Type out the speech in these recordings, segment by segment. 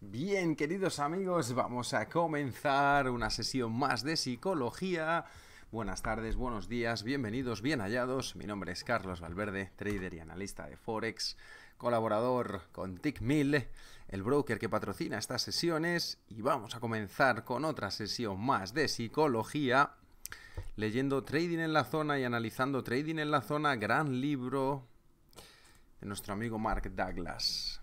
Bien, queridos amigos, vamos a comenzar una sesión más de psicología. Buenas tardes, buenos días, bienvenidos, bien hallados. Mi nombre es Carlos Valverde, trader y analista de Forex, colaborador con TickMill, el broker que patrocina estas sesiones. Y vamos a comenzar con otra sesión más de psicología, leyendo Trading en la Zona y analizando Trading en la Zona, gran libro de nuestro amigo Mark Douglas.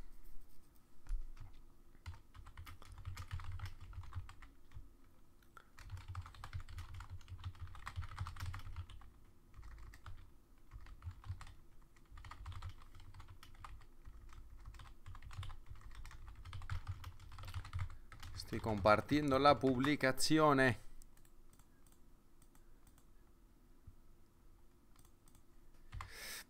compartiendo la publicación eh.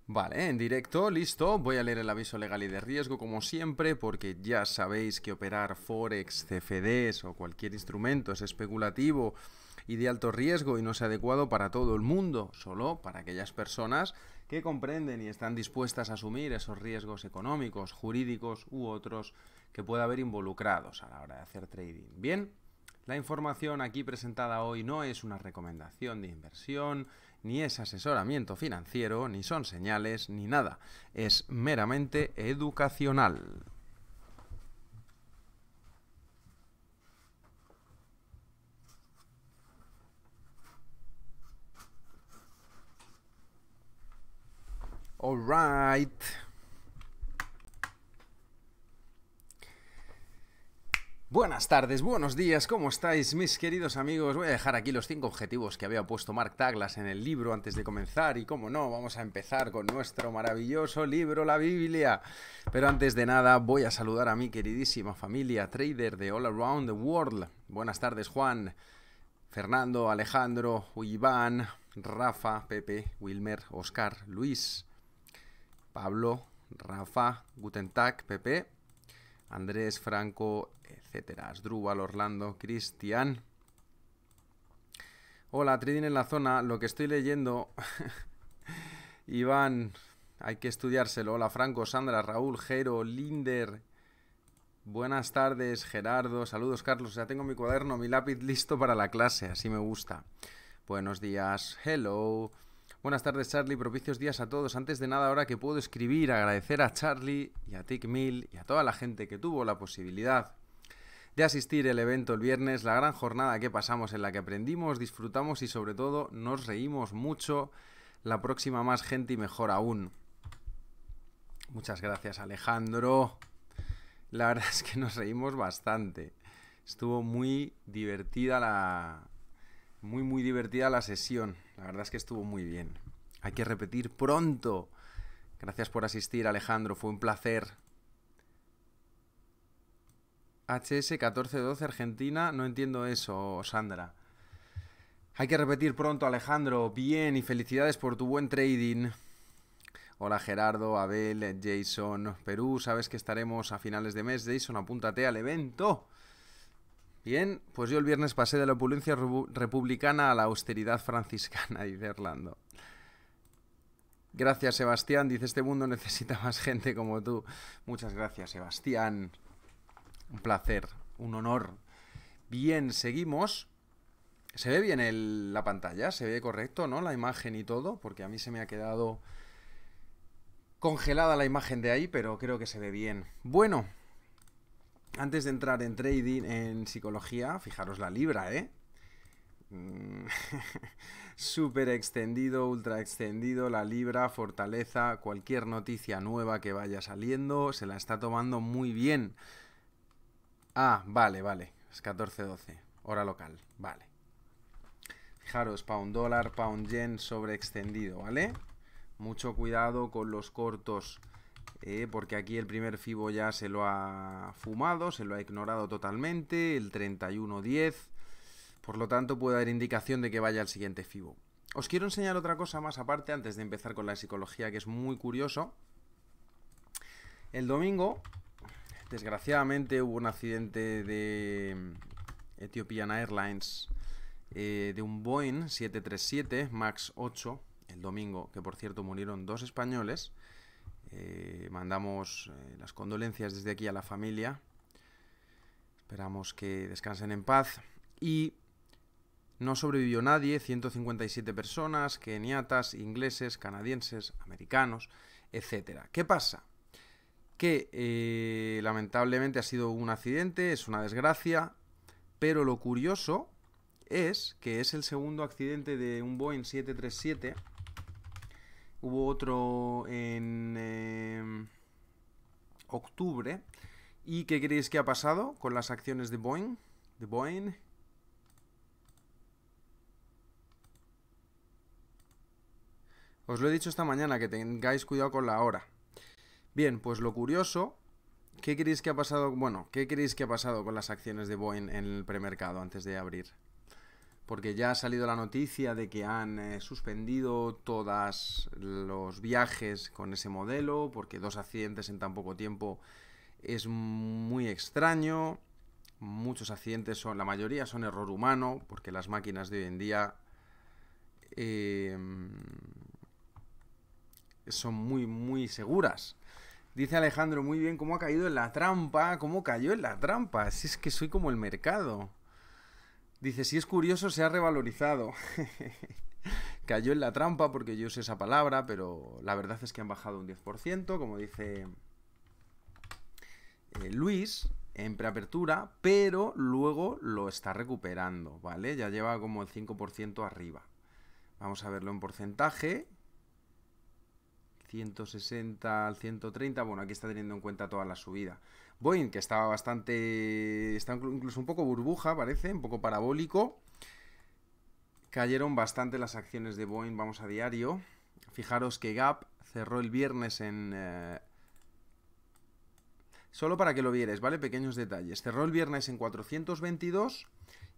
Vale, en directo, listo. Voy a leer el aviso legal y de riesgo como siempre, porque ya sabéis que operar Forex, CFDs o cualquier instrumento es especulativo y de alto riesgo y no es adecuado para todo el mundo, solo para aquellas personas que comprenden y están dispuestas a asumir esos riesgos económicos, jurídicos u otros que pueda haber involucrados a la hora de hacer trading. Bien, la información aquí presentada hoy no es una recomendación de inversión, ni es asesoramiento financiero, ni son señales, ni nada. Es meramente educacional. All right. Buenas tardes, buenos días, ¿cómo estáis mis queridos amigos? Voy a dejar aquí los cinco objetivos que había puesto Mark Taglas en el libro antes de comenzar y como no, vamos a empezar con nuestro maravilloso libro, la Biblia. Pero antes de nada voy a saludar a mi queridísima familia trader de All Around the World. Buenas tardes Juan, Fernando, Alejandro, Iván, Rafa, Pepe, Wilmer, Oscar, Luis, Pablo, Rafa, Gutentag, Pepe, Andrés, Franco, etcétera. Asdrúbal, Orlando, Cristian. Hola, Tridin en la zona. Lo que estoy leyendo, Iván, hay que estudiárselo. Hola, Franco, Sandra, Raúl, Jero, Linder. Buenas tardes, Gerardo. Saludos, Carlos. Ya tengo mi cuaderno, mi lápiz listo para la clase. Así me gusta. Buenos días. Hello. Buenas tardes, Charlie. Propicios días a todos. Antes de nada, ahora que puedo escribir, agradecer a Charlie y a Tick Mill y a toda la gente que tuvo la posibilidad de asistir el evento el viernes, la gran jornada que pasamos en la que aprendimos, disfrutamos y sobre todo nos reímos mucho. La próxima más gente y mejor aún. Muchas gracias, Alejandro. La verdad es que nos reímos bastante. Estuvo muy divertida la muy muy divertida la sesión. La verdad es que estuvo muy bien. Hay que repetir pronto. Gracias por asistir, Alejandro. Fue un placer. HS1412 Argentina. No entiendo eso, Sandra. Hay que repetir pronto, Alejandro. Bien, y felicidades por tu buen trading. Hola Gerardo, Abel, Jason, Perú, sabes que estaremos a finales de mes. Jason, apúntate al evento. Bien, pues yo el viernes pasé de la opulencia republicana a la austeridad franciscana, de Orlando. Gracias, Sebastián. Dice, este mundo necesita más gente como tú. Muchas gracias, Sebastián. Un placer, un honor. Bien, seguimos. Se ve bien la pantalla, se ve correcto, ¿no? La imagen y todo, porque a mí se me ha quedado congelada la imagen de ahí, pero creo que se ve bien. Bueno, antes de entrar en trading, en psicología, fijaros la libra, ¿eh? Mm, súper extendido, ultra extendido, la libra, fortaleza, cualquier noticia nueva que vaya saliendo, se la está tomando muy bien. Ah, vale, vale, es 14.12, hora local, vale. Fijaros, pound dólar, pound yen, sobre extendido, ¿vale? Mucho cuidado con los cortos. Eh, porque aquí el primer FIBO ya se lo ha fumado, se lo ha ignorado totalmente, el 31-10, por lo tanto puede haber indicación de que vaya al siguiente FIBO. Os quiero enseñar otra cosa más aparte antes de empezar con la psicología, que es muy curioso. El domingo, desgraciadamente, hubo un accidente de mm, Ethiopian Airlines eh, de un Boeing 737 MAX 8 el domingo, que por cierto murieron dos españoles eh, mandamos eh, las condolencias desde aquí a la familia. Esperamos que descansen en paz. Y no sobrevivió nadie, 157 personas, keniatas, ingleses, canadienses, americanos, etcétera ¿Qué pasa? Que eh, lamentablemente ha sido un accidente, es una desgracia, pero lo curioso es que es el segundo accidente de un Boeing 737 hubo otro en em, octubre. ¿Y qué creéis que ha pasado con las acciones de Boeing? De Boeing. Os lo he dicho esta mañana, que tengáis cuidado con la hora. Bien, pues lo curioso, ¿qué creéis que ha pasado? Bueno, ¿qué creéis que ha pasado con las acciones de Boeing en el premercado antes de abrir? porque ya ha salido la noticia de que han eh, suspendido todos los viajes con ese modelo, porque dos accidentes en tan poco tiempo es muy extraño. Muchos accidentes son, la mayoría son error humano, porque las máquinas de hoy en día em, son muy, muy seguras. Dice Alejandro, muy bien, cómo ha caído en la trampa, cómo cayó en la trampa. Si es que soy como el mercado. Dice, si es curioso, se ha revalorizado. Cayó en la trampa porque yo sé esa palabra, pero la verdad es que han bajado un 10%, como dice eh, Luis, en preapertura, pero luego lo está recuperando, ¿vale? Ya lleva como el 5% arriba. Vamos a verlo en porcentaje. 160 al 130, bueno, aquí está teniendo en cuenta toda la subida. Boeing, que estaba bastante. Está incluso un poco burbuja, parece, un poco parabólico. Cayeron bastante las acciones de Boeing, vamos a diario. Fijaros que Gap cerró el viernes en. Eh, solo para que lo vieres, ¿vale? Pequeños detalles. Cerró el viernes en 422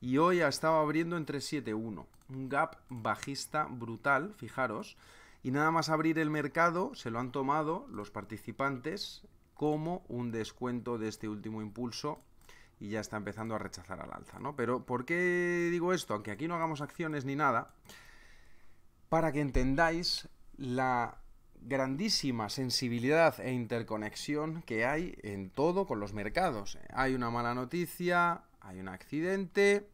y hoy ha estado abriendo en 71, Un gap bajista brutal, fijaros. Y nada más abrir el mercado, se lo han tomado los participantes como un descuento de este último impulso y ya está empezando a rechazar al alza, Pero ¿por qué digo esto? Aunque aquí no hagamos acciones ni nada, para que entendáis la grandísima sensibilidad e interconexión que hay en todo con los mercados. Hay una mala noticia, hay un accidente,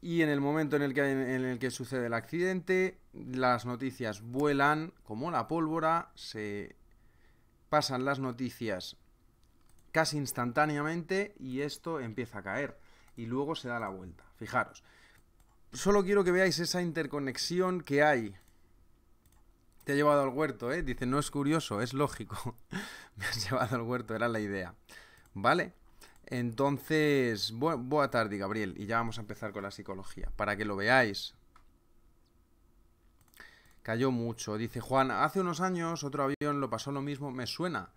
y en el momento en el, que, en el que, sucede el accidente, las noticias vuelan como la pólvora, se pasan las noticias casi instantáneamente y esto empieza a caer y luego se da la vuelta. Fijaros, solo quiero que veáis esa interconexión que hay. Te ha llevado al huerto, ¿eh? Dice, no es curioso, es lógico. Me has llevado al huerto, era la idea. ¿Vale? Entonces, bu buena tarde, Gabriel. Y ya vamos a empezar con la psicología. Para que lo veáis, cayó mucho. Dice Juan, hace unos años otro avión lo pasó lo mismo, me suena.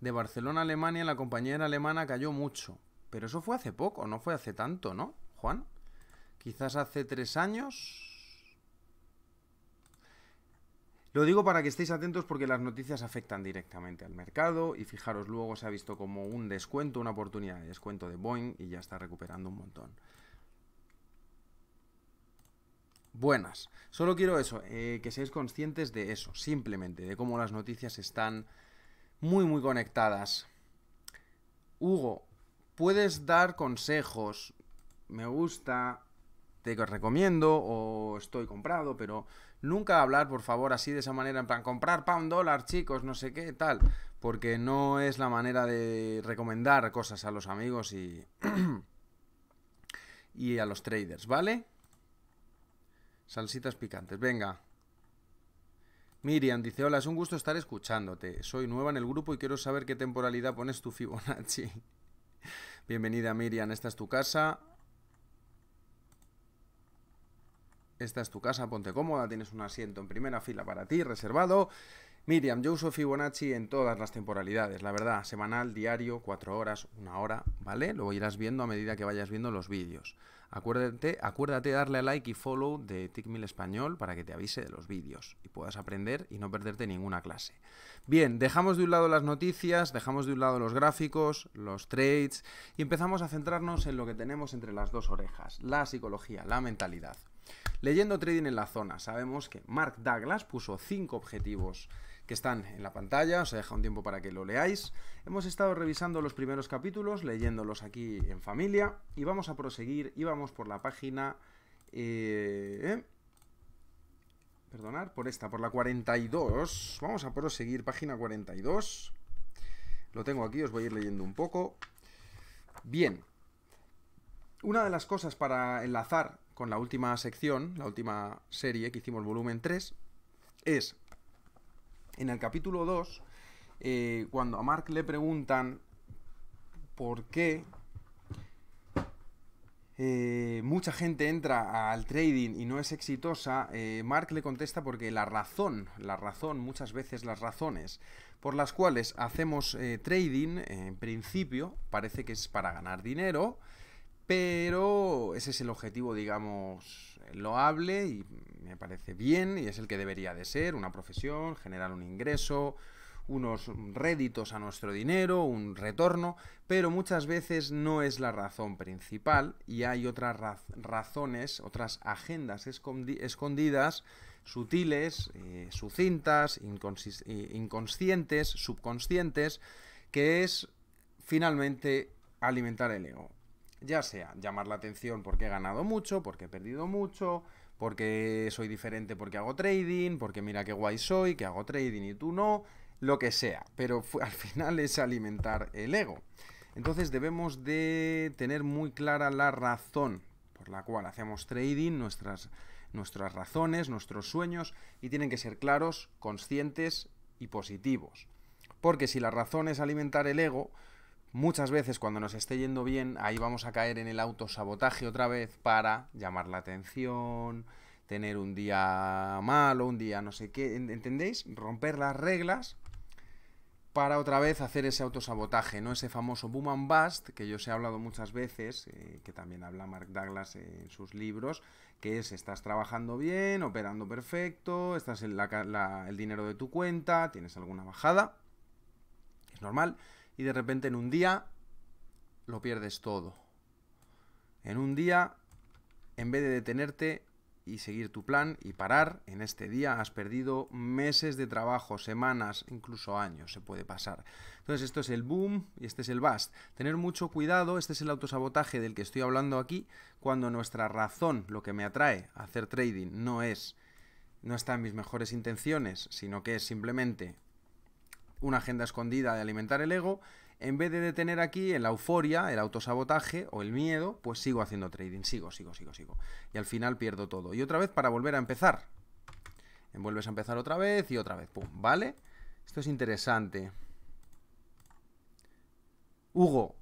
De Barcelona a Alemania la compañera alemana cayó mucho. Pero eso fue hace poco, no fue hace tanto, ¿no, Juan? Quizás hace tres años. Lo digo para que estéis atentos porque las noticias afectan directamente al mercado y fijaros luego se ha visto como un descuento, una oportunidad de descuento de Boeing y ya está recuperando un montón buenas. Solo quiero eso, eh, que seáis conscientes de eso, simplemente, de cómo las noticias están muy, muy conectadas. Hugo, puedes dar consejos. Me gusta, te recomiendo o estoy comprado, pero nunca hablar, por favor, así de esa manera, en plan, comprar para un dólar, chicos, no sé qué, tal, porque no es la manera de recomendar cosas a los amigos y, y a los traders, ¿vale? Salsitas picantes, venga. Miriam dice, hola, es un gusto estar escuchándote. Soy nueva en el grupo y quiero saber qué temporalidad pones tu Fibonacci. Bienvenida Miriam, esta es tu casa. Esta es tu casa, ponte cómoda, tienes un asiento en primera fila para ti, reservado. Miriam, yo uso Fibonacci en todas las temporalidades, la verdad, semanal, diario, cuatro horas, una hora, ¿vale? Lo irás viendo a medida que vayas viendo los vídeos. Acuérdate, acuérdate darle a like y follow de TickMill Español para que te avise de los vídeos y puedas aprender y no perderte ninguna clase. Bien, dejamos de un lado las noticias, dejamos de un lado los gráficos, los trades y empezamos a centrarnos en lo que tenemos entre las dos orejas, la psicología, la mentalidad. Leyendo trading en la zona, sabemos que Mark Douglas puso cinco objetivos que están en la pantalla, os he dejado un tiempo para que lo leáis. Hemos estado revisando los primeros capítulos, leyéndolos aquí en familia, y vamos a proseguir íbamos por la página... ...perdonad, eh, ¿eh? perdonar, por esta, por la 42. Vamos a proseguir, página 42. Lo tengo aquí, os voy a ir leyendo un poco. Bien. Una de las cosas para enlazar con la última sección, la última serie que hicimos, volumen 3, es en el capítulo 2, eh, cuando a Mark le preguntan por qué eh, mucha gente entra al trading y no es exitosa, eh, Mark le contesta porque la razón, la razón, muchas veces las razones por las cuales hacemos trading, en principio, parece que es para ganar dinero, pero ese es el objetivo, digamos, lo hable y me parece bien y es el que debería de ser, una profesión, generar un ingreso, unos réditos a nuestro dinero, un retorno, pero muchas veces no es la razón principal y hay otras razones, otras agendas escondidas, sutiles, eh, sucintas, eh, inconscientes, subconscientes, que es finalmente alimentar el ego ya sea llamar la atención porque he ganado mucho, porque he perdido mucho, porque soy diferente porque hago trading, porque mira qué guay soy, que hago trading y tú no, lo que sea. Pero al final es alimentar el ego. Entonces debemos de tener muy clara la razón por la cual hacemos trading, nuestras, nuestras razones, nuestros sueños, y tienen que ser claros, conscientes y positivos. Porque si la razón es alimentar el ego, Muchas veces cuando nos esté yendo bien, ahí vamos a caer en el autosabotaje otra vez para llamar la atención, tener un día malo, un día no sé qué, ¿entendéis? Romper las reglas para otra vez hacer ese autosabotaje, ¿no? Ese famoso boom and bust, que yo os he hablado muchas veces, eh, que también habla Mark Douglas en sus libros, que es estás trabajando bien, operando perfecto, estás en la, el dinero de tu cuenta, tienes alguna bajada, es normal, y de repente en un día lo pierdes todo. En un día, en vez de detenerte y seguir tu plan y parar, en este día has perdido meses de trabajo, semanas, incluso años, se puede pasar. Entonces esto es el boom y este es el bust. Tener mucho cuidado, este es el autosabotaje del que estoy hablando aquí, cuando nuestra razón, lo que me atrae a hacer trading, no es no está en mis mejores intenciones, sino que es simplemente una agenda escondida de alimentar el ego, en vez de detener aquí en la euforia, el autosabotaje o el miedo, pues sigo haciendo trading, sigo, sigo, sigo, sigo. Y al final pierdo todo. Y otra vez para volver a empezar. Vuelves a empezar otra vez y otra vez, pum, ¿vale? Esto es interesante. Hugo,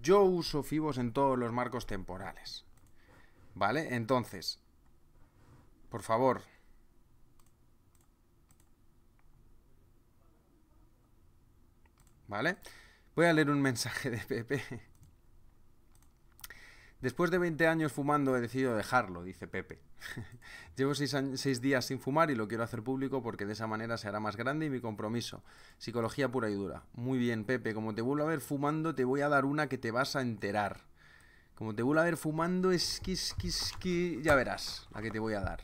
yo uso Fibos en todos los marcos temporales. ¿Vale? Entonces, por favor, ¿vale? Voy a leer un mensaje de Pepe. Después de 20 años fumando he decidido dejarlo, dice Pepe. Llevo 6 días sin fumar y lo quiero hacer público porque de esa manera se hará más grande y mi compromiso. Psicología pura y dura. Muy bien, Pepe, como te vuelvo a ver fumando te voy a dar una que te vas a enterar. Como te vuelvo a ver fumando es es que... ya verás la que te voy a dar.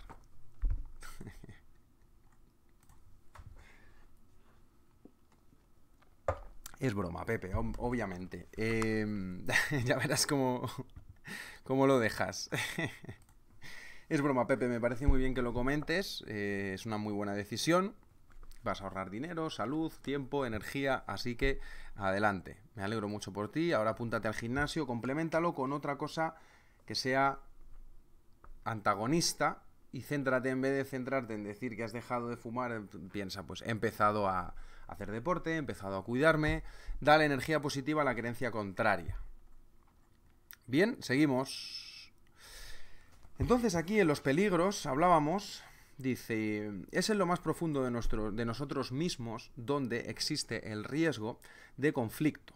Es broma, Pepe, obviamente. Em, ya verás cómo, lo dejas. es broma, Pepe, me parece muy bien que lo comentes. Eh, es una muy buena decisión. Vas a ahorrar dinero, salud, tiempo, energía, así que adelante. Me alegro mucho por ti. Ahora apúntate al gimnasio, complementalo con otra cosa que sea antagonista y céntrate en vez de centrarte en decir que has dejado de fumar, em, piensa, pues he empezado a, hacer deporte, he empezado a cuidarme, da la energía positiva a la creencia contraria. Bien, seguimos. Entonces aquí en los peligros hablábamos, dice, es en lo más profundo de, nuestro, de nosotros mismos donde existe el riesgo de conflicto.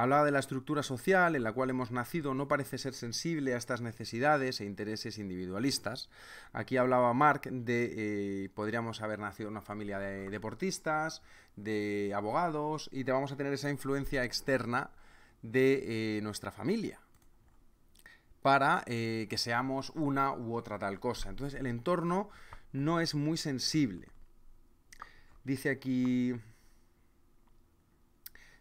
Hablaba de la estructura social en la cual hemos nacido, no parece ser sensible a estas necesidades e intereses individualistas. Aquí hablaba Mark de, eh, podríamos haber nacido en una familia de deportistas, de abogados, y te vamos a tener esa influencia externa de eh, nuestra familia para eh, que seamos una u otra tal cosa. Entonces el entorno no es muy sensible. Dice aquí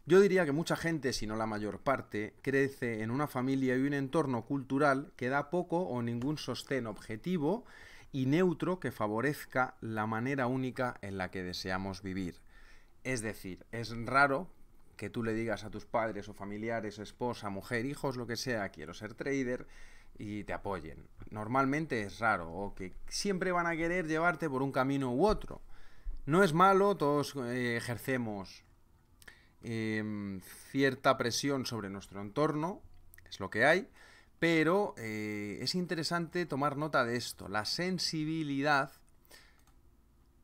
yo diría que mucha gente, si no la mayor parte, crece en una familia y un entorno cultural que da poco o ningún sostén objetivo y neutro que favorezca la manera única en la que deseamos vivir. Es decir, es raro que tú le digas a tus padres o familiares, esposa, mujer, hijos, lo que sea, quiero ser trader y te apoyen. Normalmente es raro o que siempre van a querer llevarte por un camino u otro. No es malo, todos eh, ejercemos Em, cierta presión sobre nuestro entorno, es lo que hay, pero eh, es interesante tomar nota de esto, la sensibilidad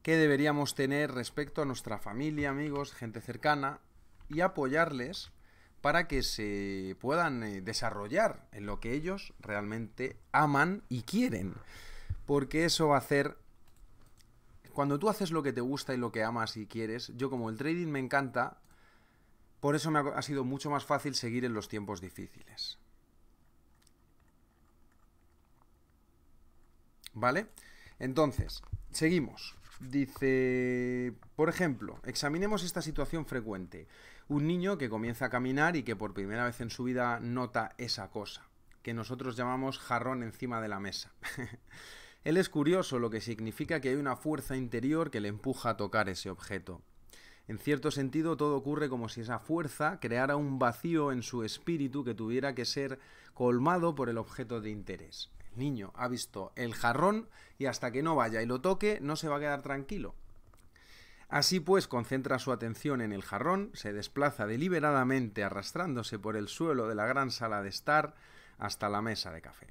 que deberíamos tener respecto a nuestra familia, amigos, gente cercana, y apoyarles para que se puedan eh, desarrollar en lo que ellos realmente aman y quieren. Porque eso va a hacer... Cuando tú haces lo que te gusta y lo que amas y quieres, yo como el trading me encanta, por eso me ha sido mucho más fácil seguir en los tiempos difíciles. ¿Vale? Entonces, seguimos. Dice, por ejemplo, examinemos esta situación frecuente. Un niño que comienza a caminar y que por primera vez en su vida nota esa cosa, que nosotros llamamos jarrón encima de la mesa. Él es curioso, lo que significa que hay una fuerza interior que le empuja a tocar ese objeto. En cierto sentido, todo ocurre como si esa fuerza creara un vacío en su espíritu que tuviera que ser colmado por el objeto de interés. El niño ha visto el jarrón y hasta que no vaya y lo toque no se va a quedar tranquilo. Así pues, concentra su atención en el jarrón, se desplaza deliberadamente arrastrándose por el suelo de la gran sala de estar hasta la mesa de café.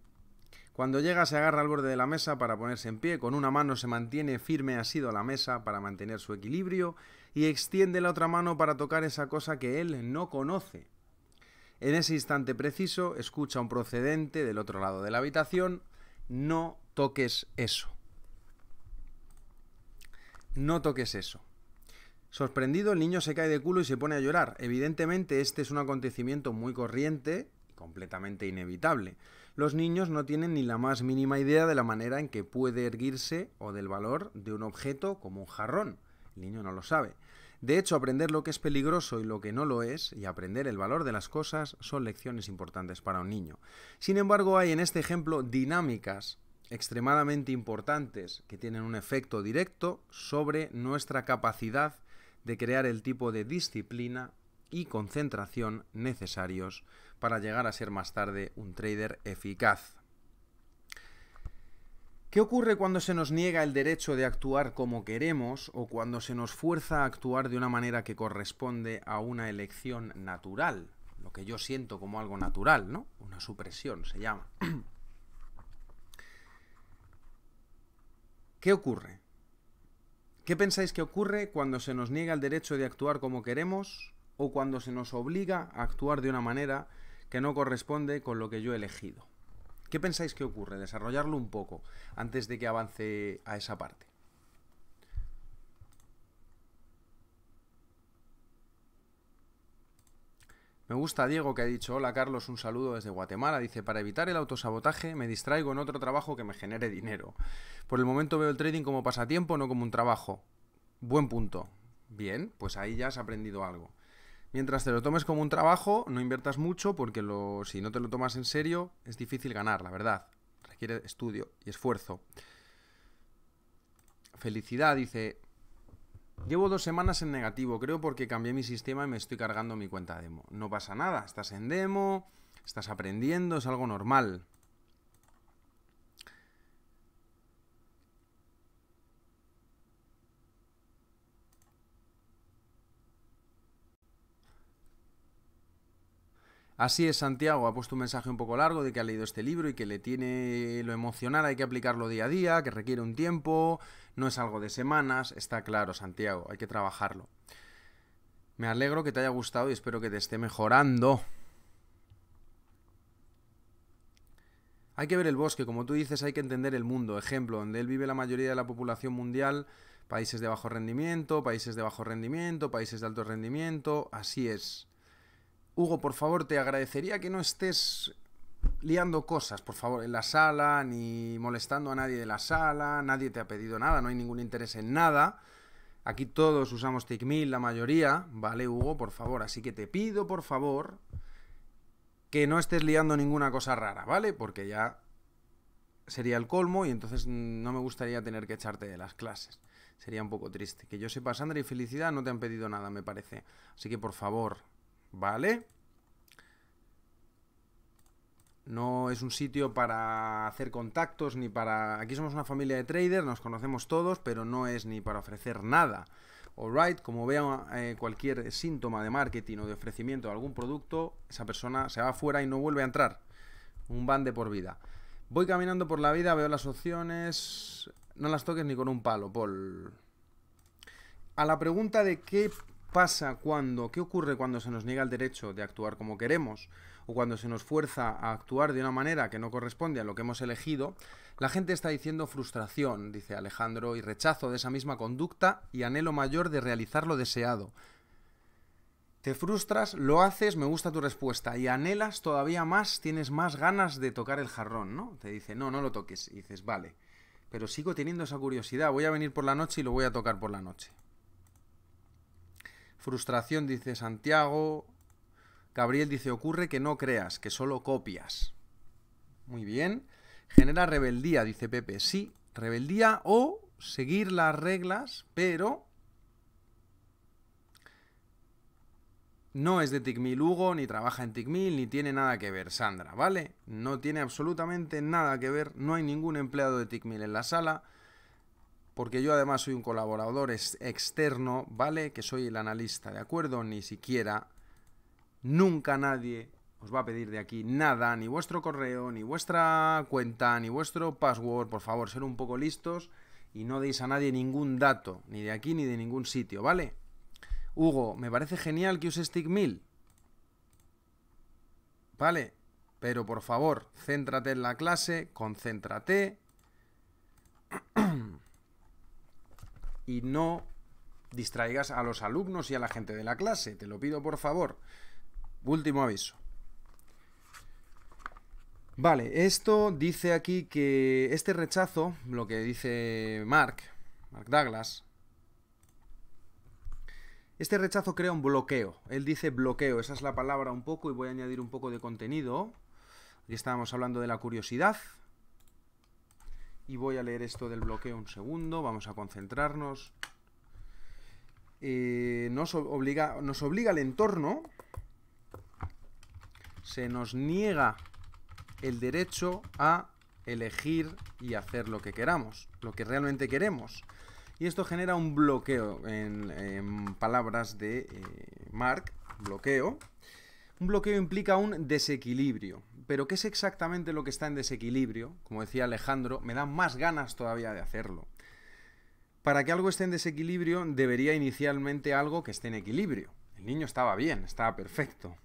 Cuando llega se agarra al borde de la mesa para ponerse en pie, con una mano se mantiene firme asido a la mesa para mantener su equilibrio y extiende la otra mano para tocar esa cosa que él no conoce. En ese instante preciso escucha un procedente del otro lado de la habitación, no toques eso. No toques eso. Sorprendido, el niño se cae de culo y se pone a llorar. Evidentemente, este es un acontecimiento muy corriente y completamente inevitable los niños no tienen ni la más mínima idea de la manera en que puede erguirse o del valor de un objeto como un jarrón. El niño no lo sabe. De hecho, aprender lo que es peligroso y lo que no lo es, y aprender el valor de las cosas, son lecciones importantes para un niño. Sin embargo, hay en este ejemplo dinámicas extremadamente importantes que tienen un efecto directo sobre nuestra capacidad de crear el tipo de disciplina y concentración necesarios para llegar a ser más tarde un trader eficaz. ¿Qué ocurre cuando se nos niega el derecho de actuar como queremos o cuando se nos fuerza a actuar de una manera que corresponde a una elección natural? Lo que yo siento como algo natural, ¿no? Una supresión se llama. ¿Qué ocurre? ¿Qué pensáis que ocurre cuando se nos niega el derecho de actuar como queremos o cuando se nos obliga a actuar de una manera que no corresponde con lo que yo he elegido. ¿Qué pensáis que ocurre? Desarrollarlo un poco antes de que avance a esa parte. Me gusta Diego que ha dicho, hola Carlos, un saludo desde Guatemala. Dice, para evitar el autosabotaje me distraigo en otro trabajo que me genere dinero. Por el momento veo el trading como pasatiempo, no como un trabajo. Buen punto. Bien, pues ahí ya has aprendido algo. Mientras te lo tomes como un trabajo, no inviertas mucho porque lo, si no te lo tomas en serio es difícil ganar, la verdad. Requiere estudio y esfuerzo. Felicidad dice, llevo dos semanas en negativo, creo porque cambié mi sistema y me estoy cargando mi cuenta demo. No pasa nada, estás en demo, estás aprendiendo, es algo normal. Así es, Santiago ha puesto un mensaje un poco largo de que ha leído este libro y que le tiene lo emocional, hay que aplicarlo día a día, que requiere un tiempo, no es algo de semanas, está claro, Santiago, hay que trabajarlo. Me alegro que te haya gustado y espero que te esté mejorando. Hay que ver el bosque, como tú dices, hay que entender el mundo. Ejemplo, donde él vive la mayoría de la población mundial, países de bajo rendimiento, países de bajo rendimiento, países de alto rendimiento, así es. Hugo, por favor, te agradecería que no estés liando cosas, por favor, en la sala, ni molestando a nadie de la sala, nadie te ha pedido nada, no hay ningún interés en nada. Aquí todos usamos TICMIL, la mayoría, ¿vale, Hugo? Por favor, así que te pido, por favor, que no estés liando ninguna cosa rara, ¿vale? Porque ya sería el colmo y entonces no me gustaría tener que echarte de las clases. Sería un poco triste. Que yo sepa, Sandra, y felicidad no te han pedido nada, me parece. Así que, por favor, ¿vale? No es un sitio para hacer contactos ni para... Aquí somos una familia de traders, nos conocemos todos, pero no es ni para ofrecer nada. right como vea eh, cualquier síntoma de marketing o de ofrecimiento de algún producto, esa persona se va afuera y no vuelve a entrar. Un ban de por vida. Voy caminando por la vida, veo las opciones. No las toques ni con un palo, Paul. A la pregunta de qué pasa cuando, qué ocurre cuando se nos niega el derecho de actuar como queremos o cuando se nos fuerza a actuar de una manera que no corresponde a lo que hemos elegido, la gente está diciendo frustración, dice Alejandro, y rechazo de esa misma conducta y anhelo mayor de realizar lo deseado. Te frustras, lo haces, me gusta tu respuesta y anhelas todavía más, tienes más ganas de tocar el jarrón, ¿no? Te dice, no, no lo toques. Y dices, vale, pero sigo teniendo esa curiosidad, voy a venir por la noche y lo voy a tocar por la noche. Frustración, dice Santiago. Gabriel dice, ocurre que no creas, que solo copias. Muy bien. Genera rebeldía, dice Pepe. Sí, rebeldía o seguir las reglas, pero no es de Ticmil Hugo, ni trabaja en Ticmil, ni tiene nada que ver Sandra, ¿vale? No tiene absolutamente nada que ver, no hay ningún empleado de Ticmil en la sala, porque yo además soy un colaborador externo, ¿vale? Que soy el analista, ¿de acuerdo? Ni siquiera, nunca nadie os va a pedir de aquí nada, ni vuestro correo, ni vuestra cuenta, ni vuestro password. Por favor, ser un poco listos y no deis a nadie ningún dato, ni de aquí ni de ningún sitio, ¿vale? Hugo, me parece genial que use Stickmill, ¿Vale? Pero por favor, céntrate en la clase, concéntrate y no distraigas a los alumnos y a la gente de la clase. Te lo pido por favor. Último aviso. Vale, esto dice aquí que este rechazo, lo que dice Mark, Mark Douglas, este rechazo crea un bloqueo. Él dice bloqueo, esa es la palabra un poco y voy a añadir un poco de contenido. Aquí estábamos hablando de la curiosidad, y voy a leer esto del bloqueo un segundo, vamos a concentrarnos. Eh, nos, obliga, nos obliga el entorno, se nos niega el derecho a elegir y hacer lo que queramos, lo que realmente queremos. Y esto genera un bloqueo, en, palabras de eh, Mark, bloqueo. Un bloqueo implica un desequilibrio, pero ¿qué es exactamente lo que está en desequilibrio? Como decía Alejandro, me da más ganas todavía de hacerlo. Para que algo esté en desequilibrio, debería inicialmente algo que esté en equilibrio. El niño estaba bien, estaba perfecto.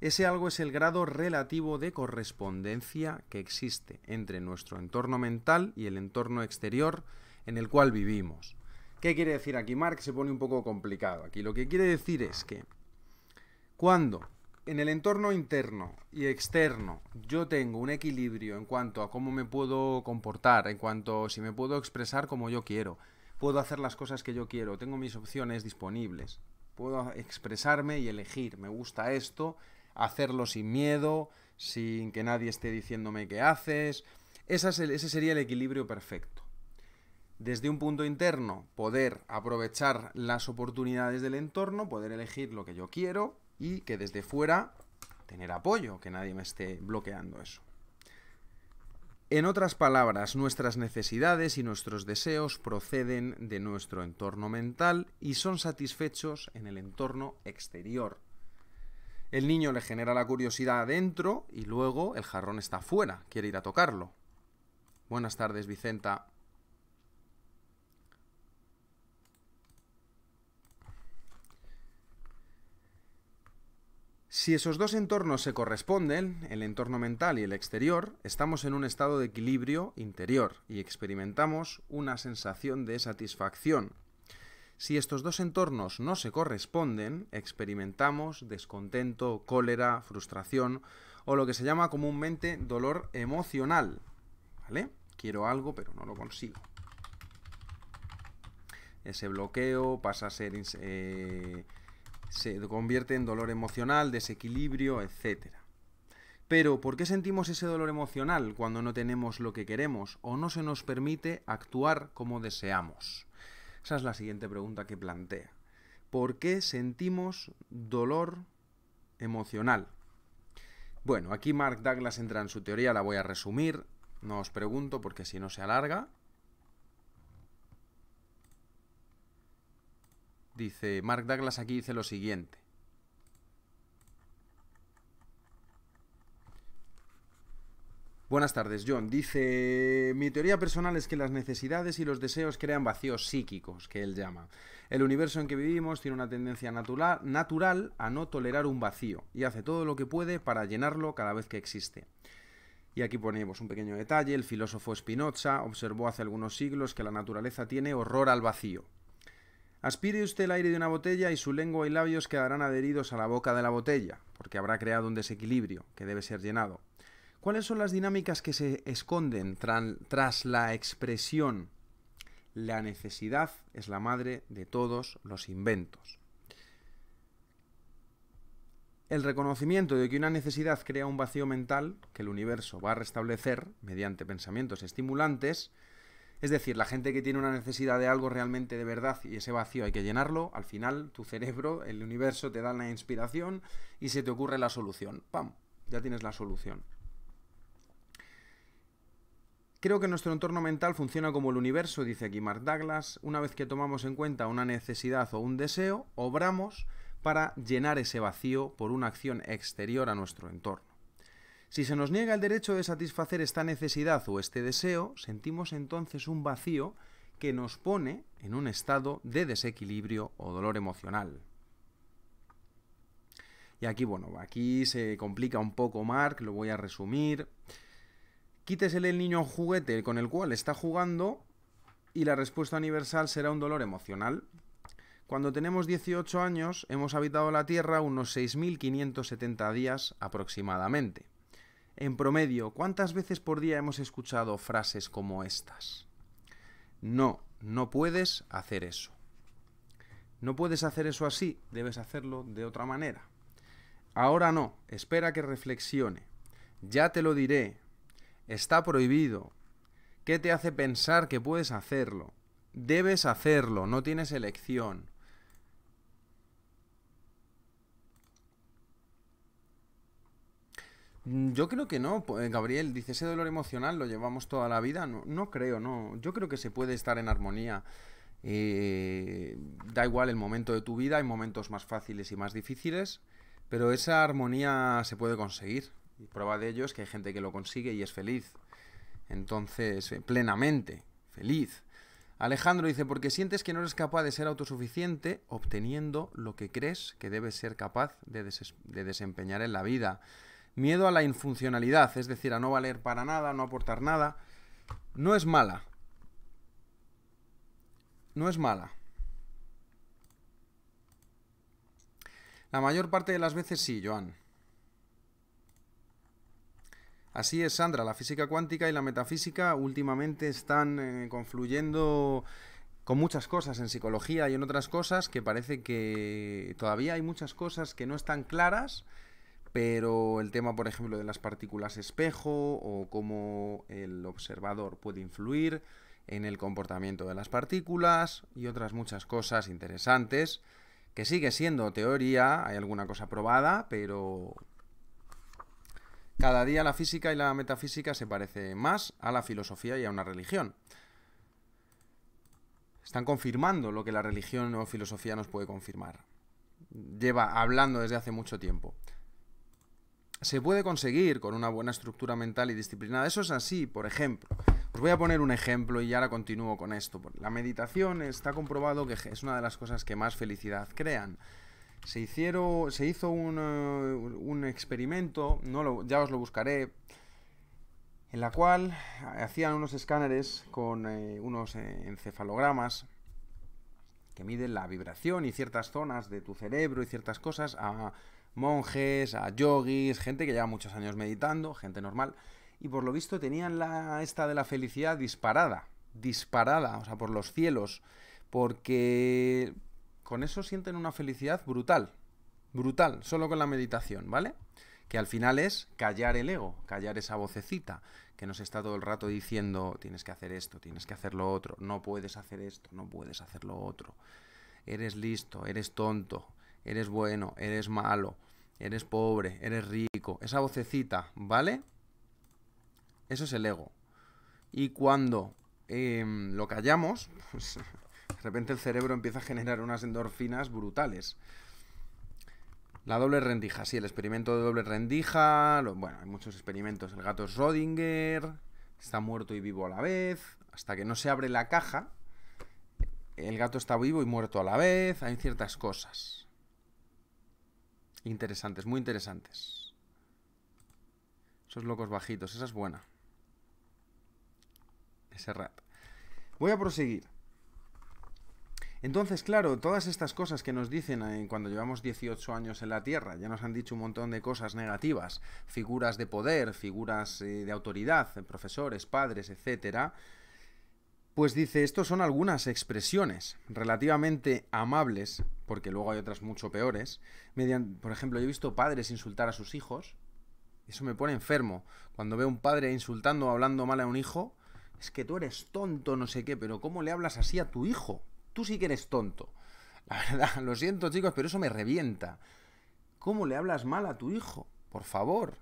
Ese algo es el grado relativo de correspondencia que existe entre nuestro entorno mental y el entorno exterior en el cual vivimos. ¿Qué quiere decir aquí? Mark se pone un poco complicado. Aquí lo que quiere decir es que cuando en el entorno interno y externo yo tengo un equilibrio en cuanto a cómo me puedo comportar, en cuanto a si me puedo expresar como yo quiero, puedo hacer las cosas que yo quiero, tengo mis opciones disponibles, puedo expresarme y elegir, me gusta esto, hacerlo sin miedo, sin que nadie esté diciéndome qué haces, ese sería el equilibrio perfecto. Desde un punto interno, poder aprovechar las oportunidades del entorno, poder elegir lo que yo quiero, y que desde fuera tener apoyo, que nadie me esté bloqueando eso. En otras palabras, nuestras necesidades y nuestros deseos proceden de nuestro entorno mental y son satisfechos en el entorno exterior. El niño le genera la curiosidad adentro y luego el jarrón está afuera, quiere ir a tocarlo. Buenas tardes, Vicenta. Si esos dos entornos se corresponden, el entorno mental y el exterior, estamos en un estado de equilibrio interior y experimentamos una sensación de satisfacción. Si estos dos entornos no se corresponden, experimentamos descontento, cólera, frustración o lo que se llama comúnmente dolor emocional. Quiero algo pero no lo consigo. Ese bloqueo pasa a ser... Eh, se convierte en dolor emocional, desequilibrio, etc. Pero, ¿por qué sentimos ese dolor emocional cuando no tenemos lo que queremos o no se nos permite actuar como deseamos? Esa es la siguiente pregunta que plantea. ¿Por qué sentimos dolor emocional? Bueno, aquí Mark Douglas entra en su teoría, la voy a resumir. No os pregunto porque si no se alarga. Dice, Mark Douglas aquí dice lo siguiente. Buenas tardes, John. Dice, mi teoría personal es que las necesidades y los deseos crean vacíos psíquicos, que él llama. El universo en que vivimos tiene una tendencia natural a no tolerar un vacío y hace todo lo que puede para llenarlo cada vez que existe. Y aquí ponemos un pequeño detalle, el filósofo Spinoza observó hace algunos siglos que la naturaleza tiene horror al vacío, Aspire usted el aire de una botella y su lengua y labios quedarán adheridos a la boca de la botella, porque habrá creado un desequilibrio que debe ser llenado. ¿Cuáles son las dinámicas que se esconden tras la expresión? La necesidad es la madre de todos los inventos. El reconocimiento de que una necesidad crea un vacío mental que el universo va a restablecer mediante pensamientos estimulantes es decir, la gente que tiene una necesidad de algo realmente de verdad y ese vacío hay que llenarlo, al final tu cerebro, el universo te da la inspiración y se te ocurre la solución. ¡Pam! Ya tienes la solución. Creo que nuestro entorno mental funciona como el universo, dice aquí Mark Douglas. Una vez que tomamos en cuenta una necesidad o un deseo, obramos para llenar ese vacío por una acción exterior a nuestro entorno. Si se nos niega el derecho de satisfacer esta necesidad o este deseo, sentimos entonces un vacío que nos pone en un estado de desequilibrio o dolor emocional. Y aquí, bueno, aquí se complica un poco Mark, lo voy a resumir. Quítesele el niño un juguete con el cual está jugando y la respuesta universal será un dolor emocional. Cuando tenemos 18 años hemos habitado la Tierra unos 6.570 días aproximadamente. En promedio, ¿cuántas veces por día hemos escuchado frases como estas? No, no puedes hacer eso. No puedes hacer eso así, debes hacerlo de otra manera. Ahora no, espera que reflexione. Ya te lo diré. Está prohibido. ¿Qué te hace pensar que puedes hacerlo? Debes hacerlo, no tienes elección. Mm, yo creo que no, eh, Gabriel, dice, ese dolor emocional lo llevamos toda la vida, no, no creo, no, yo creo que se puede estar en armonía. Eh, da igual el momento de tu vida, hay momentos más fáciles y más difíciles, pero esa armonía se puede conseguir. Y prueba de ello es que hay gente que lo consigue y es feliz. Entonces, eh, plenamente, feliz. Alejandro dice, porque sientes que no eres capaz de ser autosuficiente obteniendo lo que crees que debes ser capaz de desempeñar en la vida. Miedo a la infuncionalidad, es decir, a no valer para nada, no aportar nada. No es mala. No es mala. La mayor parte de las veces sí, Joan. Así es, Sandra. La física cuántica y la metafísica últimamente están eh, confluyendo con muchas cosas en psicología y en otras cosas que parece que todavía hay muchas cosas que no están claras pero el tema, por ejemplo, de las partículas espejo o cómo el observador puede influir en el comportamiento de las partículas y otras muchas cosas interesantes, que sigue siendo teoría, hay alguna cosa probada, pero cada día la física y la metafísica se parece más a la filosofía y a una religión. Están confirmando lo que la religión o filosofía nos puede confirmar. Lleva hablando desde hace mucho tiempo se puede conseguir con una buena estructura mental y disciplinada. Eso es así, por ejemplo. Os voy a poner un ejemplo y ahora continúo con esto. La meditación está comprobado que es una de las cosas que más felicidad crean. Se, se hizo eh, un, experimento, no lo, ya os lo buscaré, en la cual hacían unos escáneres con eh, unos eh, encefalogramas que miden la vibración y ciertas zonas de tu cerebro y ciertas cosas a monjes, a yogis, gente que lleva muchos años meditando, gente normal, y por lo visto tenían la esta de la felicidad disparada, disparada, o sea, por los cielos, porque con eso sienten una felicidad brutal, brutal, solo con la meditación, ¿vale? Que al final es callar el ego, callar esa vocecita que nos está todo el rato diciendo, tienes que hacer esto, tienes que hacer lo otro, no puedes hacer esto, no puedes hacer lo otro, eres listo, eres tonto, eres bueno, eres malo, eres pobre, eres rico, esa vocecita, ¿vale? Eso es el ego. Y cuando em, lo callamos, pues, de repente el cerebro empieza a generar unas endorfinas brutales. La doble rendija, sí, el experimento de doble rendija. bueno, hay muchos experimentos. El gato Schrödinger está muerto y vivo a la vez. Hasta que no se abre la caja, el gato está vivo y muerto a la vez. Hay ciertas cosas. Interesantes, muy interesantes. Esos locos bajitos, esa es buena. Ese rap. Voy a proseguir. Entonces, claro, todas estas cosas que nos dicen eh, cuando llevamos 18 años en la Tierra, ya nos han dicho un montón de cosas negativas, figuras de poder, figuras eh, de autoridad, eh, profesores, padres, etcétera, pues dice, estos son algunas expresiones relativamente amables, porque luego hay otras mucho peores. Mediante, por ejemplo, yo he visto padres insultar a sus hijos. Eso me pone enfermo. Cuando veo un padre insultando o hablando mal a un hijo, es que tú eres tonto, no sé qué, pero ¿cómo le hablas así a tu hijo? Tú sí que eres tonto. La verdad, lo siento chicos, pero eso me revienta. ¿Cómo le hablas mal a tu hijo? Por favor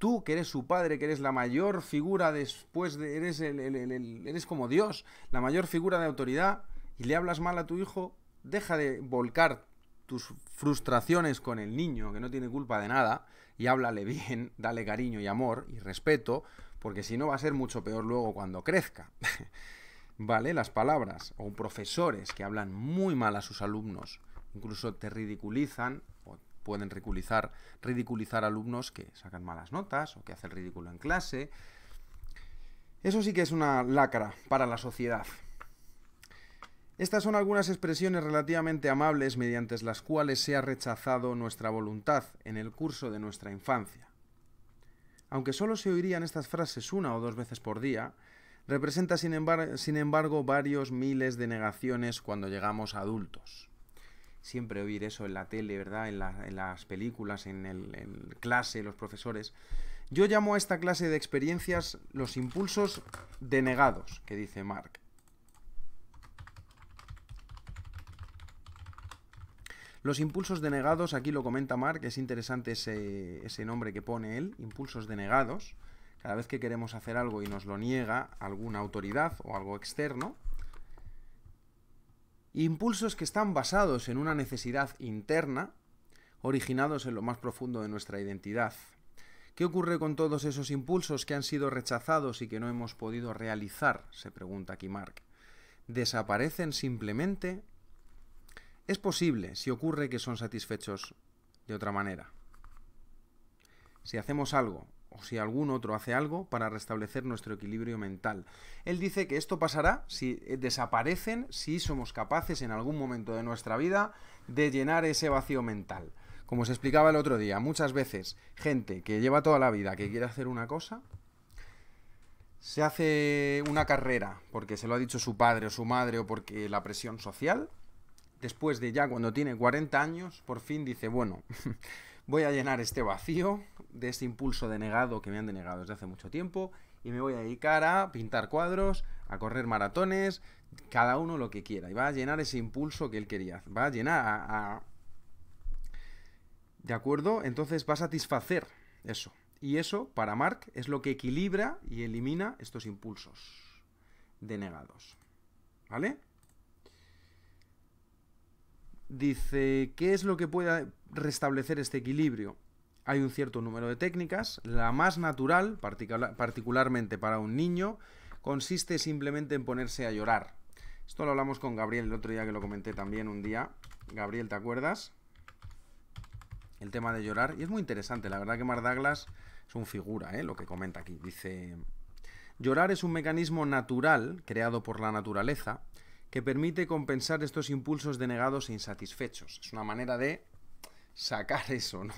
tú que eres su padre, que eres la mayor figura después de... Eres, el, eres como Dios, la mayor figura de autoridad, y le hablas mal a tu hijo, deja de volcar tus frustraciones con el niño, que no tiene culpa de nada, y háblale bien, dale cariño y amor y respeto, porque si no va a ser mucho peor luego cuando crezca. ¿Vale? Las palabras, o profesores que hablan muy mal a sus alumnos, incluso te ridiculizan o pueden ridiculizar, alumnos que sacan malas notas o que hacen ridículo en clase. Eso sí que es una lacra para la sociedad. Estas son algunas expresiones relativamente amables mediante las cuales se ha rechazado nuestra voluntad en el curso de nuestra infancia. Aunque solo se oirían estas frases una o dos veces por día, representa sin, sin embargo varios miles de negaciones cuando llegamos a adultos siempre oír eso en la tele, ¿verdad? En, las películas, en, clase, los profesores. Yo llamo a esta clase de experiencias los impulsos denegados, que dice Mark. Los impulsos denegados, aquí lo comenta Mark, es interesante ese, nombre que pone él, impulsos denegados. Cada vez que queremos hacer algo y nos lo niega alguna autoridad o algo externo, Impulsos que están basados en una necesidad interna, originados en lo más profundo de nuestra identidad. ¿Qué ocurre con todos esos impulsos que han sido rechazados y que no hemos podido realizar? Se pregunta aquí Mark. ¿Desaparecen simplemente? Es posible si ocurre que son satisfechos de otra manera. Si hacemos algo o si algún otro hace algo para restablecer nuestro equilibrio mental. Él dice que esto pasará si eh, desaparecen, si somos capaces en algún momento de nuestra vida de llenar ese vacío mental. Como se explicaba el otro día, muchas veces gente que lleva toda la vida que quiere hacer una cosa, se hace una carrera porque se lo ha dicho su padre o su madre o porque la presión social, después de ya cuando tiene 40 años, por fin dice, bueno, Voy a llenar este vacío de este impulso denegado que me han denegado desde hace mucho tiempo y me voy a dedicar a pintar cuadros, a correr maratones, cada uno lo que quiera. Y va a llenar ese impulso que él quería. Va a llenar a... ¿De acuerdo? Entonces va a satisfacer eso. Y eso, para Mark, es lo que equilibra y elimina estos impulsos denegados. ¿Vale? Dice, ¿qué es lo que puede restablecer este equilibrio? Hay un cierto número de técnicas. La más natural, particularmente para un niño, consiste simplemente en ponerse a llorar. Esto lo hablamos con Gabriel el otro día que lo comenté también un día. Gabriel, ¿te acuerdas? El tema de llorar. Y es muy interesante. La verdad que Mar Douglas es un figura, ¿eh? lo que comenta aquí. Dice, llorar es un mecanismo natural creado por la naturaleza que permite compensar estos impulsos denegados e insatisfechos. Es una manera de sacar eso, ¿no?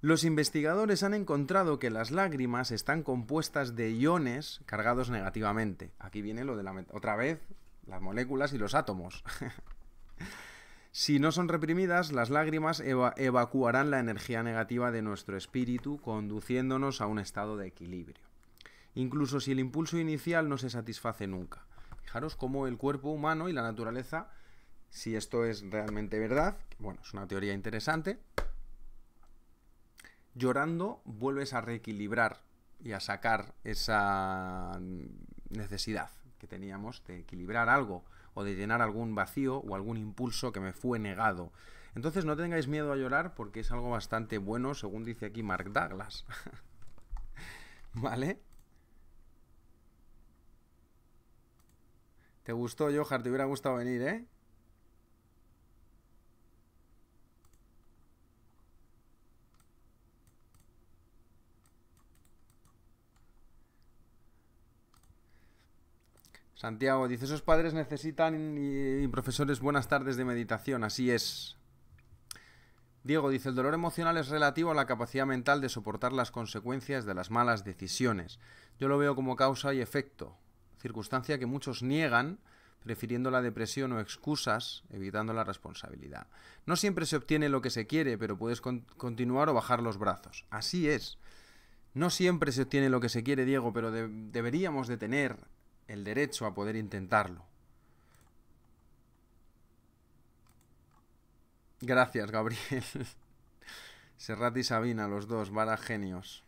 Los investigadores han encontrado que las lágrimas están compuestas de iones cargados negativamente. Aquí viene lo de la otra vez las moléculas y los átomos. si no son reprimidas, las lágrimas evacuarán la energía negativa de nuestro espíritu, conduciéndonos a un estado de equilibrio. Incluso si el impulso inicial no se satisface nunca. Fijaros cómo el cuerpo humano y la naturaleza, si esto es realmente verdad, bueno, es una teoría interesante, llorando vuelves a reequilibrar y a sacar esa necesidad que teníamos de equilibrar algo o de llenar algún vacío o algún impulso que me fue negado. Entonces no tengáis miedo a llorar porque es algo bastante bueno, según dice aquí Mark Douglas. ¿Vale? Te gustó, Johar, te hubiera gustado venir, ¿eh? Santiago dice, esos padres necesitan y, profesores buenas tardes de meditación, así es. Diego dice, el dolor emocional es relativo a la capacidad mental de soportar las consecuencias de las malas decisiones. Yo lo veo como causa y efecto circunstancia que muchos niegan, prefiriendo la depresión o excusas, evitando la responsabilidad. No siempre se obtiene lo que se quiere, pero puedes continuar o bajar los brazos. Así es. No siempre se obtiene lo que se quiere, Diego, pero deberíamos de tener el derecho a poder intentarlo. Gracias, Gabriel. Serrat y Sabina, los dos, vara genios.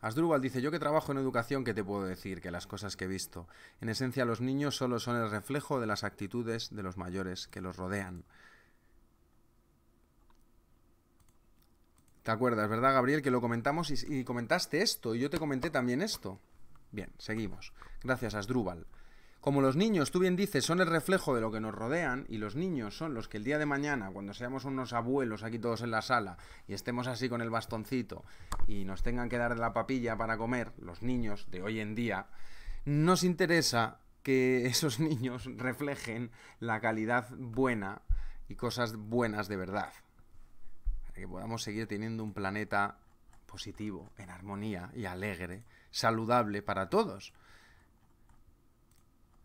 Asdrúbal dice, yo que trabajo en educación, ¿qué te puedo decir? Que las cosas que he visto. En esencia, los niños solo son el reflejo de las actitudes de los mayores que los rodean. ¿Te acuerdas, verdad, Gabriel? Que lo comentamos y, comentaste esto, y yo te comenté también esto. Bien, seguimos. Gracias, Asdrúbal. Como los niños, tú bien dices, son el reflejo de lo que nos rodean y los niños son los que el día de mañana, cuando seamos unos abuelos aquí todos en la sala y estemos así con el bastoncito y nos tengan que dar la papilla para comer, los niños de hoy en día, nos interesa que esos niños reflejen la calidad buena y cosas buenas de verdad. Para que podamos seguir teniendo un planeta positivo, en armonía y alegre, saludable para todos.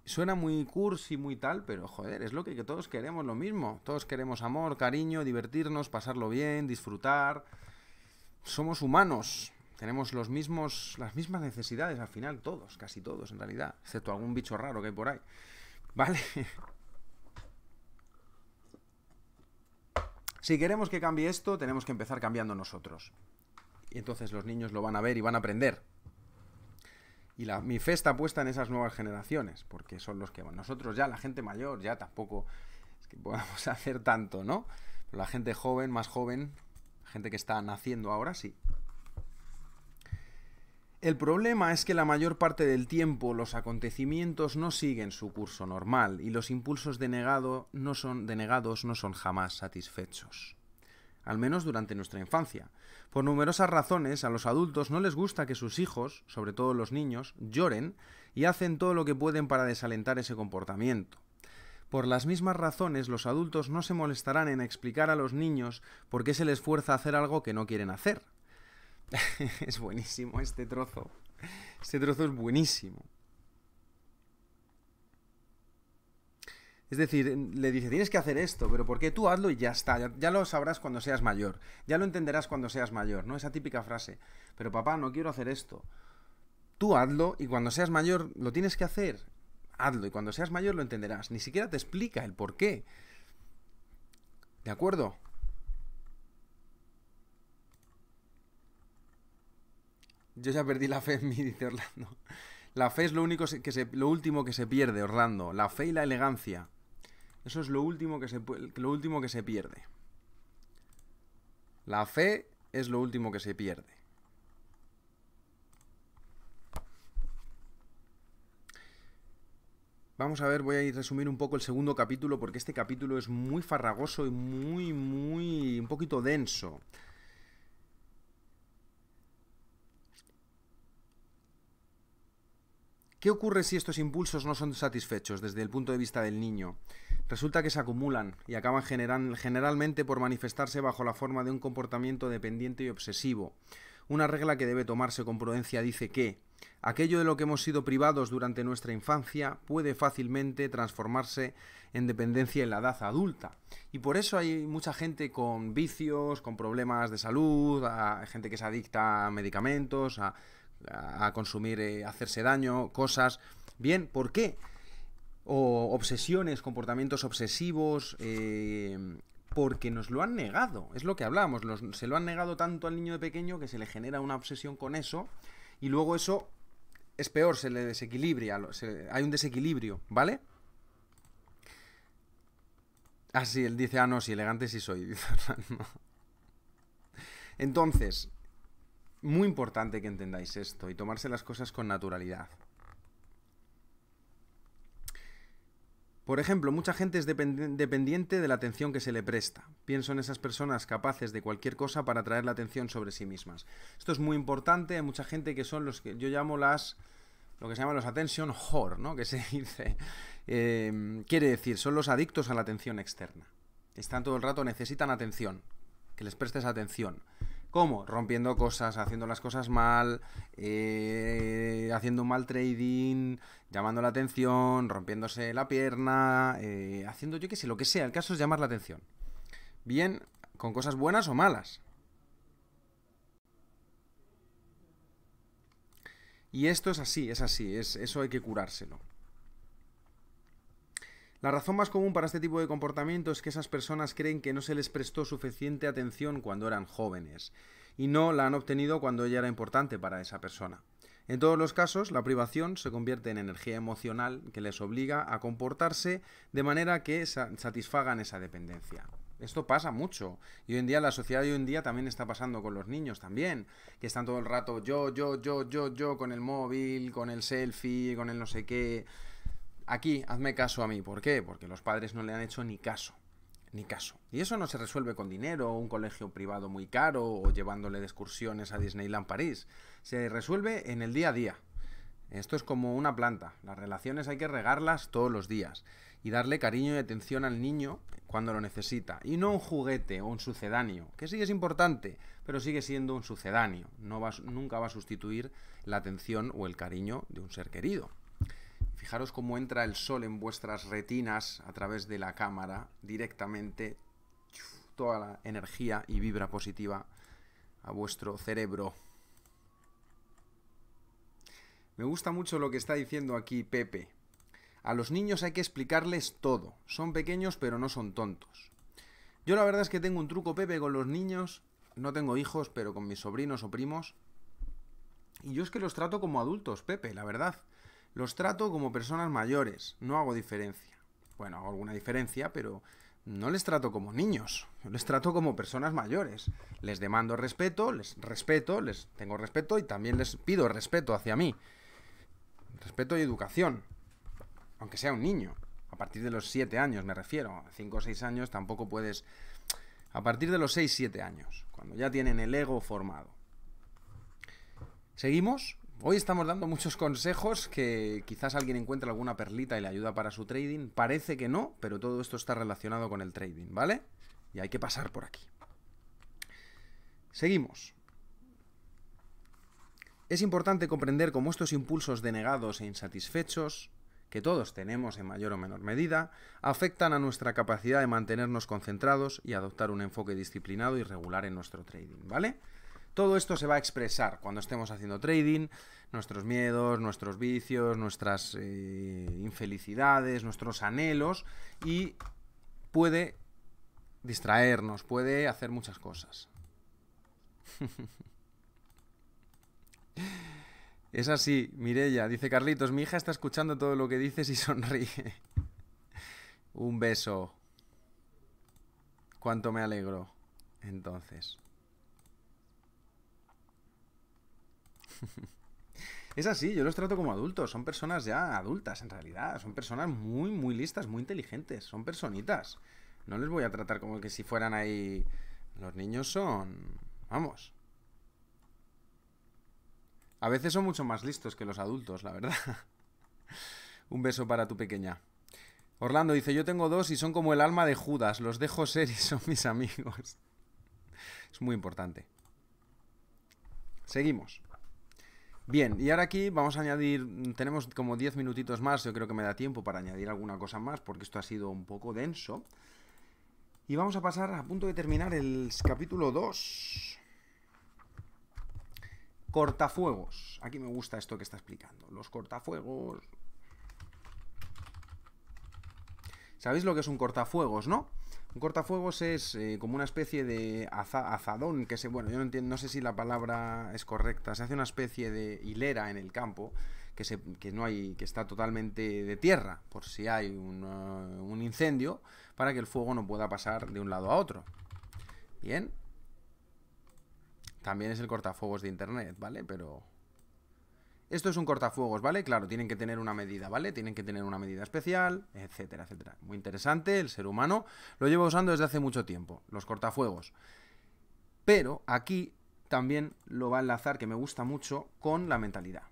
Suena muy cursi, muy tal, pero joder, es lo que, todos queremos, lo mismo. Todos queremos amor, cariño, divertirnos, pasarlo bien, disfrutar. Somos humanos, tenemos los mismos, las mismas necesidades al final, todos, casi todos en realidad, excepto algún bicho raro que hay por ahí. ¿Vale? Si queremos que cambie esto, tenemos que empezar cambiando nosotros. Y entonces los niños lo van a ver y van a aprender. Y la, mi fe está puesta en esas nuevas generaciones, porque son los que van. Nosotros ya, la gente mayor, ya tampoco es que podamos hacer tanto, ¿no? la gente joven, más joven, gente que está naciendo ahora, sí. El problema es que la mayor parte del tiempo los acontecimientos no siguen su curso normal y los impulsos denegado no son, denegados no son jamás satisfechos al menos durante nuestra infancia. Por numerosas razones, a los adultos no les gusta que sus hijos, sobre todo los niños, lloren y hacen todo lo que pueden para desalentar ese comportamiento. Por las mismas razones, los adultos no se molestarán en explicar a los niños por qué se les fuerza a hacer algo que no quieren hacer. es buenísimo este trozo. Este trozo es buenísimo. Es decir, le dice, tienes que hacer esto, pero ¿por qué tú hazlo y ya está? Ya, lo sabrás cuando seas mayor, ya lo entenderás cuando seas mayor, ¿no? Esa típica frase, pero papá, no quiero hacer esto. Tú hazlo y cuando seas mayor lo tienes que hacer, hazlo y cuando seas mayor lo entenderás. Ni siquiera te explica el por qué. ¿De acuerdo? Yo ya perdí la fe en mí, dice Orlando. La fe es lo, único que lo último que se pierde, Orlando. La fe y la elegancia. Eso es lo último que se, lo último que se pierde. La fe es lo último que se pierde. Vamos a ver, voy a ir resumir un poco el segundo capítulo porque este capítulo es muy farragoso y muy, muy, un poquito denso. ¿Qué ocurre si estos impulsos no son satisfechos desde el punto de vista del niño? Resulta que se acumulan y acaban generalmente por manifestarse bajo la forma de un comportamiento dependiente y obsesivo. Una regla que debe tomarse con prudencia dice que aquello de lo que hemos sido privados durante nuestra infancia puede fácilmente transformarse en dependencia en la edad adulta. Y por eso hay mucha gente con vicios, con problemas de salud, gente que se adicta a medicamentos, a a, consumir, eh, hacerse daño, cosas. Bien, ¿por qué? O obsesiones, comportamientos obsesivos, eh, porque nos lo han negado. Es lo que hablábamos, se lo han negado tanto al niño de pequeño que se le genera una obsesión con eso y luego eso es peor, se le desequilibra, hay un desequilibrio, ¿vale? Ah, sí, él dice, ah, no, si elegante sí soy, Entonces, muy importante que entendáis esto y tomarse las cosas con naturalidad. Por ejemplo, mucha gente es dependiente de la atención que se le presta. Pienso en esas personas capaces de cualquier cosa para atraer la atención sobre sí mismas. Esto es muy importante, hay mucha gente que son los que yo llamo las lo que se llaman los attention whore, ¿no? Que se dice. Em, quiere decir, son los adictos a la atención externa. Están todo el rato, necesitan atención, que les prestes atención. ¿Cómo? Rompiendo cosas, haciendo las cosas mal, eh, haciendo un mal trading, llamando la atención, rompiéndose la pierna, eh, haciendo yo qué sé, lo que sea. El caso es llamar la atención. Bien, con cosas buenas o malas. Y esto es así, es así, es, eso hay que curárselo. La razón más común para este tipo de comportamiento es que esas personas creen que no se les prestó suficiente atención cuando eran jóvenes y no la han obtenido cuando ella era importante para esa persona. En todos los casos, la privación se convierte en energía emocional que les obliga a comportarse de manera que satisfagan esa dependencia. Esto pasa mucho. Y hoy en día, la sociedad hoy en día también está pasando con los niños también. Que están todo el rato yo, yo, yo, yo, yo, con el móvil, con el selfie, con el no sé qué. Aquí, hazme caso a mí. ¿Por qué? Porque los padres no le han hecho ni caso. Ni caso. Y eso no se resuelve con dinero, o un colegio privado muy caro o llevándole de excursiones a Disneyland París. Se resuelve en el día a día. Esto es como una planta. Las relaciones hay que regarlas todos los días y darle cariño y atención al niño cuando lo necesita. Y no un juguete o un sucedáneo, que sí es importante, pero sigue siendo un sucedáneo. nunca va a sustituir la atención o el cariño de un ser querido. Fijaros cómo entra el sol en vuestras retinas a través de la cámara directamente toda la energía y vibra positiva a vuestro cerebro. Me gusta mucho lo que está diciendo aquí Pepe. A los niños hay que explicarles todo. Son pequeños pero no son tontos. Yo la verdad es que tengo un truco Pepe con los niños. No tengo hijos, pero con mis sobrinos o primos. Y yo es que los trato como adultos, Pepe, la verdad. Los trato como personas mayores, no hago diferencia. Bueno, hago alguna diferencia, pero no les trato como niños, les trato como personas mayores. Les demando respeto, les respeto, les tengo respeto y también les pido respeto hacia mí. Respeto y educación, aunque sea un niño. A partir de los 7 años me refiero, a 5 o 6 años tampoco puedes... A partir de los 6-7 años, cuando ya tienen el ego formado. ¿Seguimos? Hoy estamos dando muchos consejos que quizás alguien encuentre alguna perlita y le ayuda para su trading. Parece que no, pero todo esto está relacionado con el trading, ¿vale? Y hay que pasar por aquí. Seguimos. Es importante comprender cómo estos impulsos denegados e insatisfechos, que todos tenemos en mayor o menor medida, afectan a nuestra capacidad de mantenernos concentrados y adoptar un enfoque disciplinado y regular en nuestro trading, ¿vale? Todo esto se va a expresar cuando estemos haciendo trading, nuestros miedos, nuestros vicios, nuestras eh, infelicidades, nuestros anhelos y puede distraernos, puede hacer muchas cosas. Es así, Mirella. Dice Carlitos, mi hija está escuchando todo lo que dices y sonríe. Un beso. Cuánto me alegro. Entonces. Es así, yo los trato como adultos, son personas ya adultas en realidad, son personas muy, muy listas, muy inteligentes, son personitas. No les voy a tratar como que si fueran ahí... Los niños son... Vamos. A veces son mucho más listos que los adultos, la verdad. Un beso para tu pequeña. Orlando dice, yo tengo dos y son como el alma de Judas, los dejo ser y son mis amigos. Es muy importante. Seguimos. Bien, y ahora aquí vamos a añadir, tenemos como 10 minutitos más, yo creo que me da tiempo para añadir alguna cosa más, porque esto ha sido un poco denso. Y vamos a pasar a punto de terminar el capítulo 2. Cortafuegos. Aquí me gusta esto que está explicando. Los cortafuegos. ¿Sabéis lo que es un cortafuegos, no? Un cortafuegos es eh, como una especie de azadón, que se, bueno, yo no, entiendo, no sé si la palabra es correcta, se hace una especie de hilera en el campo que, se, no hay, que está totalmente de tierra, por si hay un incendio, para que el fuego no pueda pasar de un lado a otro. Bien. También es el cortafuegos de internet, ¿vale? Pero esto es un cortafuegos, ¿vale? Claro, tienen que tener una medida, ¿vale? Tienen que tener una medida especial, etcétera, etcétera. Muy interesante, el ser humano lo llevo usando desde hace mucho tiempo, los cortafuegos. Pero aquí también lo va a enlazar, que me gusta mucho, con la mentalidad.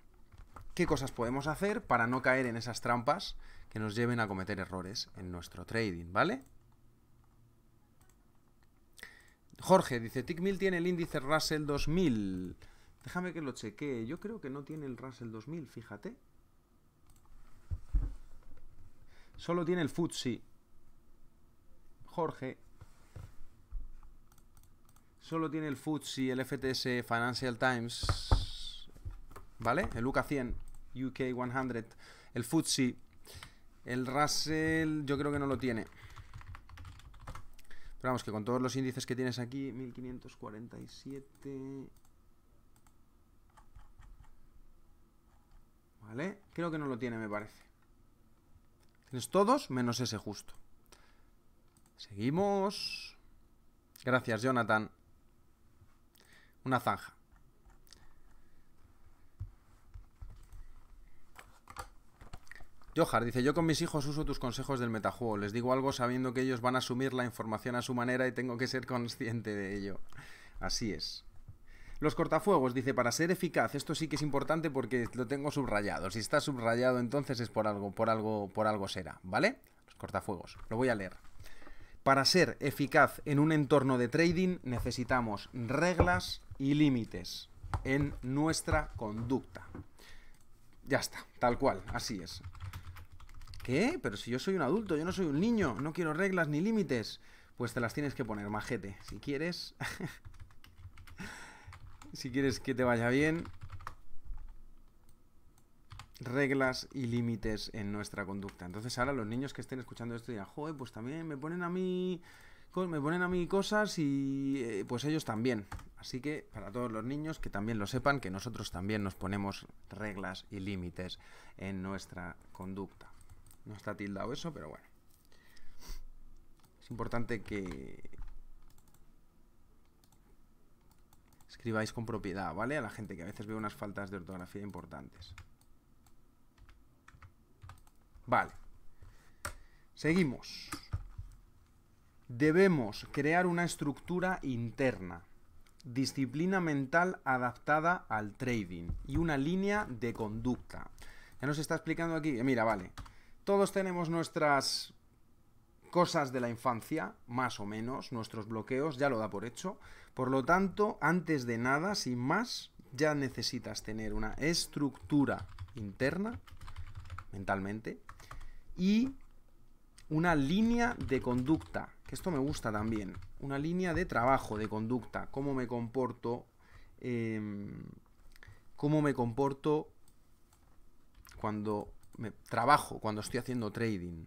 ¿Qué cosas podemos hacer para no caer en esas trampas que nos lleven a cometer errores en nuestro trading, ¿vale? Jorge dice, Tickmill tiene el índice Russell 2000. Déjame que lo chequee. Yo creo que no tiene el Russell 2000, fíjate. Solo tiene el FTSE. Jorge. Solo tiene el FTSE, el FTS Financial Times. ¿Vale? El UK 100, UK 100. El FTSE. El Russell yo creo que no lo tiene. Pero vamos, que con todos los índices que tienes aquí, 1547... Creo que no lo tiene, me parece. Tienes todos menos ese justo. Seguimos. Gracias, Jonathan. Una zanja. Johar dice, yo con mis hijos uso tus consejos del metajuego, les digo algo sabiendo que ellos van a asumir la información a su manera y tengo que ser consciente de ello. Así es. Los cortafuegos, dice, para ser eficaz, esto sí que es importante porque lo tengo subrayado. Si está subrayado, entonces es por algo, por algo, por algo será, ¿vale? Los cortafuegos, lo voy a leer. Para ser eficaz en un entorno de trading necesitamos reglas y límites en nuestra conducta. Ya está, tal cual, así es. ¿Qué? Pero si yo soy un adulto, yo no soy un niño, no quiero reglas ni límites. Pues te las tienes que poner, majete, si quieres si quieres que te vaya bien, reglas y límites en nuestra conducta. Entonces ahora los niños que estén escuchando esto dirán, joder, pues también me ponen a mí me ponen a mí cosas y eh, pues ellos también. Así que para todos los niños que también lo sepan, que nosotros también nos ponemos reglas y límites en nuestra conducta. No está tildado eso, pero bueno. Es importante que, escribáis con propiedad, ¿vale? A la gente que a veces ve unas faltas de ortografía importantes. Vale. Seguimos. Debemos crear una estructura interna, disciplina mental adaptada al trading y una línea de conducta. Ya nos está explicando aquí, eh, mira, vale, todos tenemos nuestras cosas de la infancia, más o menos, nuestros bloqueos, ya lo da por hecho, por lo tanto, antes de nada, sin más, ya necesitas tener una estructura interna, mentalmente, y una línea de conducta, que esto me gusta también, una línea de trabajo, de conducta, cómo me comporto, em, cómo me comporto cuando me trabajo, cuando estoy haciendo trading.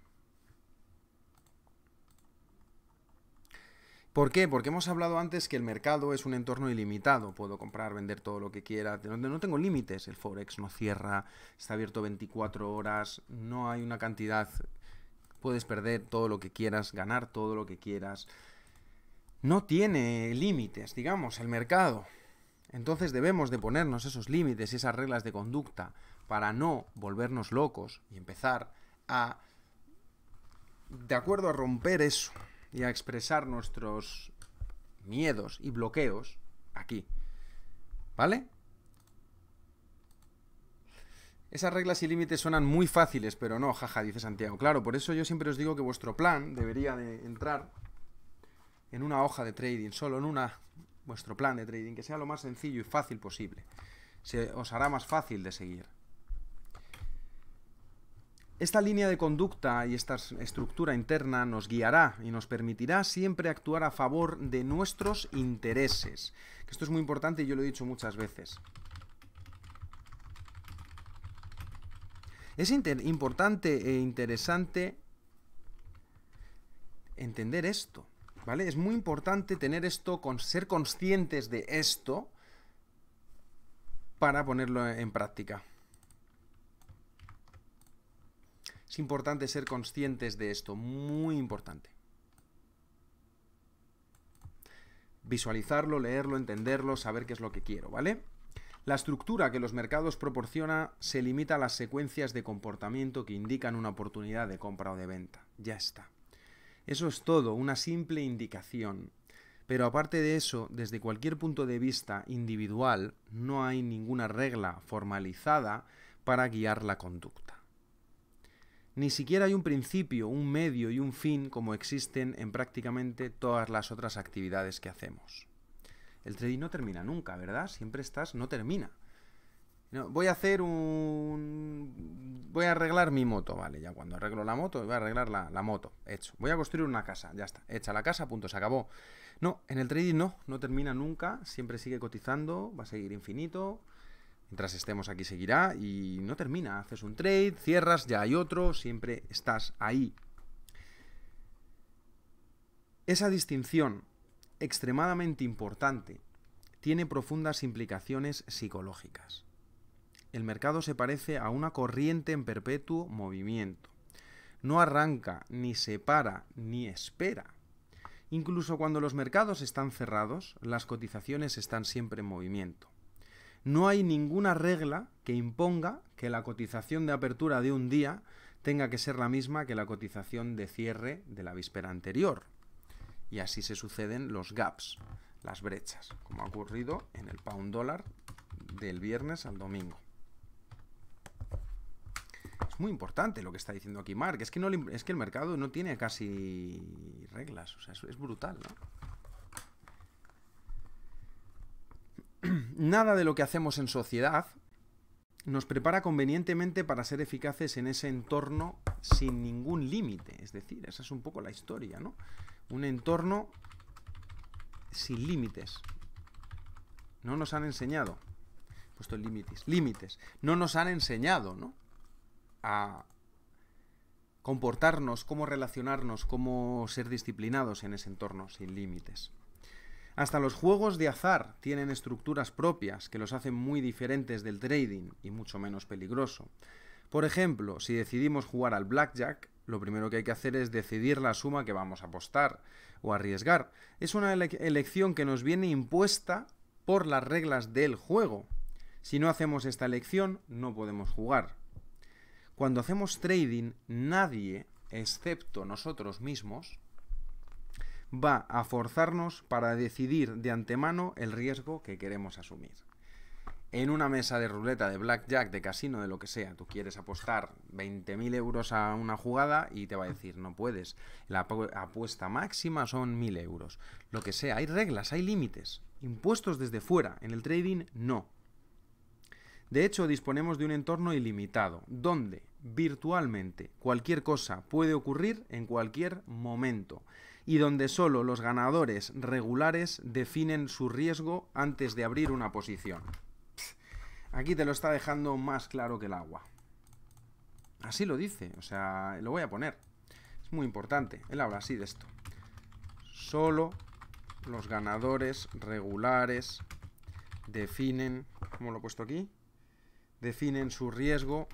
¿Por qué? Porque hemos hablado antes que el mercado es un entorno ilimitado. Puedo comprar, vender todo lo que quiera. No, tengo límites. El Forex no cierra, está abierto 24 horas, no hay una cantidad. Puedes perder todo lo que quieras, ganar todo lo que quieras. No tiene límites, digamos, el mercado. Entonces debemos de ponernos esos límites y esas reglas de conducta para no volvernos locos y empezar a, de acuerdo a romper eso, y a expresar nuestros miedos y bloqueos aquí. ¿Vale? Esas reglas y límites suenan muy fáciles, pero no, jaja, dice Santiago. Claro, por eso yo siempre os digo que vuestro plan debería de entrar en una hoja de trading, solo en una, vuestro plan de trading, que sea lo más sencillo y fácil posible. Se os hará más fácil de seguir. Esta línea de conducta y esta estructura interna nos guiará y nos permitirá siempre actuar a favor de nuestros intereses. esto es muy importante y yo lo he dicho muchas veces. Es importante e interesante entender esto, ¿vale? Es muy importante tener esto, con ser conscientes de esto para ponerlo en práctica. Es importante ser conscientes de esto, muy importante. Visualizarlo, leerlo, entenderlo, saber qué es lo que quiero, ¿vale? La estructura que los mercados proporciona se limita a las secuencias de comportamiento que indican una oportunidad de compra o de venta. Ya está. Eso es todo, una simple indicación. Pero aparte de eso, desde cualquier punto de vista individual, no hay ninguna regla formalizada para guiar la conducta. Ni siquiera hay un principio, un medio y un fin como existen en prácticamente todas las otras actividades que hacemos. El trading no termina nunca, ¿verdad? Siempre estás, no termina. voy a hacer un... Voy a arreglar mi moto, ¿vale? Ya cuando arreglo la moto, voy a arreglar la, la moto, hecho. Voy a construir una casa, ya está. Hecha la casa, punto, se acabó. No, en el trading no, no termina nunca, siempre sigue cotizando, va a seguir infinito mientras estemos aquí seguirá y no termina. Haces un trade, cierras, ya hay otro, siempre estás ahí. Esa distinción extremadamente importante tiene profundas implicaciones psicológicas. El mercado se parece a una corriente en perpetuo movimiento. No arranca, ni se para, ni espera. Incluso cuando los mercados están cerrados, las cotizaciones están siempre en movimiento no hay ninguna regla que imponga que la cotización de apertura de un día tenga que ser la misma que la cotización de cierre de la víspera anterior. Y así se suceden los gaps, las brechas, como ha ocurrido en el pound dólar del viernes al domingo. Es muy importante lo que está diciendo aquí Mark, es que, el mercado no tiene casi reglas, o sea, es, es brutal, ¿no? nada de lo que hacemos en sociedad nos prepara convenientemente para ser eficaces en ese entorno sin ningún límite. Es decir, esa es un poco la historia, ¿no? Un entorno sin límites. No nos han enseñado. puesto límites. Límites. No nos han enseñado, ¿no? A comportarnos, cómo relacionarnos, cómo ser disciplinados en ese entorno sin límites. Hasta los juegos de azar tienen estructuras propias que los hacen muy diferentes del trading y mucho menos peligroso. Por ejemplo, si decidimos jugar al blackjack, lo primero que hay que hacer es decidir la suma que vamos a apostar o arriesgar. Es una elección que nos viene impuesta por las reglas del juego. Si no hacemos esta elección, no podemos jugar. Cuando hacemos trading, nadie, excepto nosotros mismos, va a forzarnos para decidir de antemano el riesgo que queremos asumir. En una mesa de ruleta, de blackjack, de casino, de lo que sea, tú quieres apostar 20.000 euros a una jugada y te va a decir, no puedes, la apuesta máxima son 1.000 euros. Lo que sea, hay reglas, hay límites. Impuestos desde fuera, en el trading no. De hecho, disponemos de un entorno ilimitado, donde virtualmente cualquier cosa puede ocurrir en cualquier momento y donde solo los ganadores regulares definen su riesgo antes de abrir una posición. Aquí te lo está dejando más claro que el agua. Así lo dice, o sea, lo voy a poner. Es muy importante, él habla así de esto. Solo los ganadores regulares definen, ¿cómo lo he puesto aquí? Definen su riesgo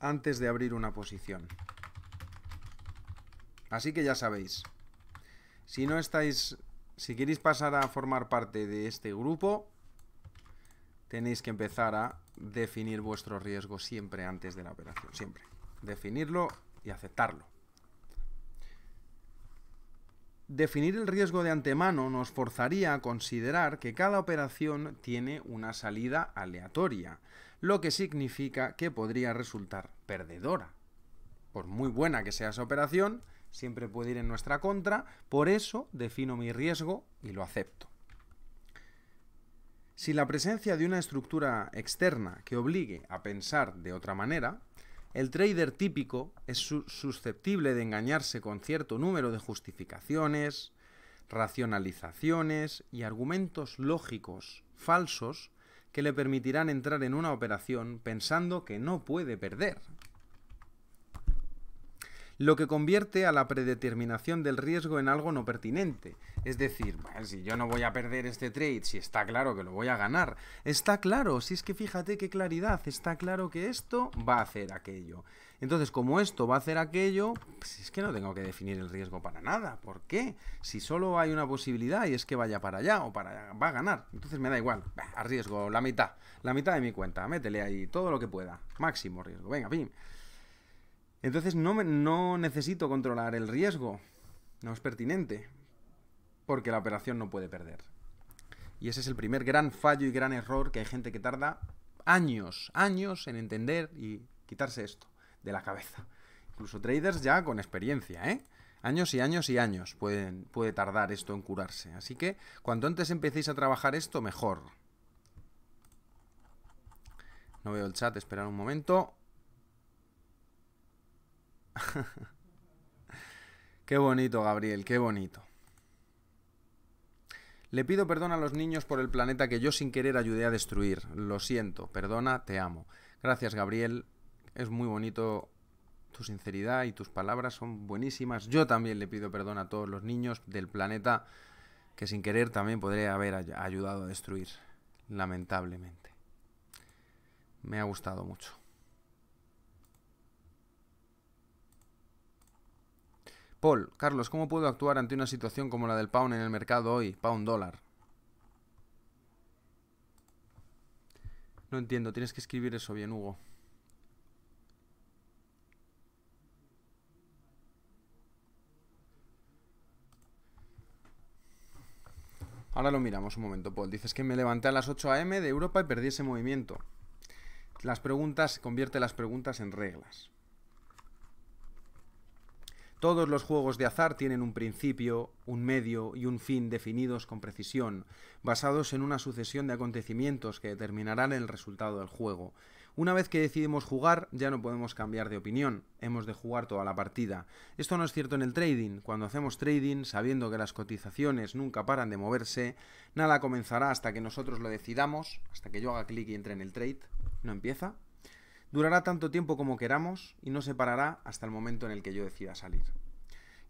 antes de abrir una posición. Así que ya sabéis, si no estáis, si queréis pasar a formar parte de este grupo, tenéis que empezar a definir vuestro riesgo siempre antes de la operación, siempre. Definirlo y aceptarlo. Definir el riesgo de antemano nos forzaría a considerar que cada operación tiene una salida aleatoria, lo que significa que podría resultar perdedora. Por muy buena que sea esa operación, siempre puede ir en nuestra contra, por eso defino mi riesgo y lo acepto. Si la presencia de una estructura externa que obligue a pensar de otra manera, el trader típico es susceptible de engañarse con cierto número de justificaciones, racionalizaciones y argumentos lógicos falsos que le permitirán entrar en una operación pensando que no puede perder, lo que convierte a la predeterminación del riesgo en algo no pertinente. Es decir, si yo no voy a perder este trade, si está claro que lo voy a ganar, está claro, si es que fíjate qué claridad, está claro que esto va a hacer aquello. Entonces, como esto va a hacer aquello, si pues es que no tengo que definir el riesgo para nada. ¿Por qué? Si solo hay una posibilidad y es que vaya para allá o para allá, va a ganar. Entonces me da igual. Arriesgo la mitad, la mitad de mi cuenta. Métele ahí todo lo que pueda. Máximo riesgo. Venga, pim. Entonces no, no necesito controlar el riesgo, no es pertinente, porque la operación no puede perder. Y ese es el primer gran fallo y gran error que hay gente que tarda años, años en entender y quitarse esto de la cabeza. Incluso traders ya con experiencia, ¿eh? Años y años y años pueden, puede tardar esto en curarse. Así que cuanto antes empecéis a trabajar esto, mejor. No veo el chat, esperar un momento. qué bonito, Gabriel, qué bonito. Le pido perdón a los niños por el planeta que yo sin querer ayudé a destruir. Lo siento, perdona, te amo. Gracias, Gabriel. Es muy bonito tu sinceridad y tus palabras son buenísimas. Yo también le pido perdón a todos los niños del planeta que sin querer también podría haber ayudado a destruir, lamentablemente. Me ha gustado mucho. Paul, Carlos, ¿cómo puedo actuar ante una situación como la del pound en el mercado hoy? Pound dólar. No entiendo, tienes que escribir eso bien, Hugo. Ahora lo miramos un momento, Paul. Dices que me levanté a las 8 a.m. de Europa y perdí ese movimiento. Las preguntas, convierte las preguntas en reglas. Todos los juegos de azar tienen un principio, un medio y un fin definidos con precisión, basados en una sucesión de acontecimientos que determinarán el resultado del juego. Una vez que decidimos jugar, ya no podemos cambiar de opinión, hemos de jugar toda la partida. Esto no es cierto en el trading, cuando hacemos trading, sabiendo que las cotizaciones nunca paran de moverse, nada comenzará hasta que nosotros lo decidamos, hasta que yo haga clic y entre en el trade, no empieza, Durará tanto tiempo como queramos y no se parará hasta el momento en el que yo decida salir.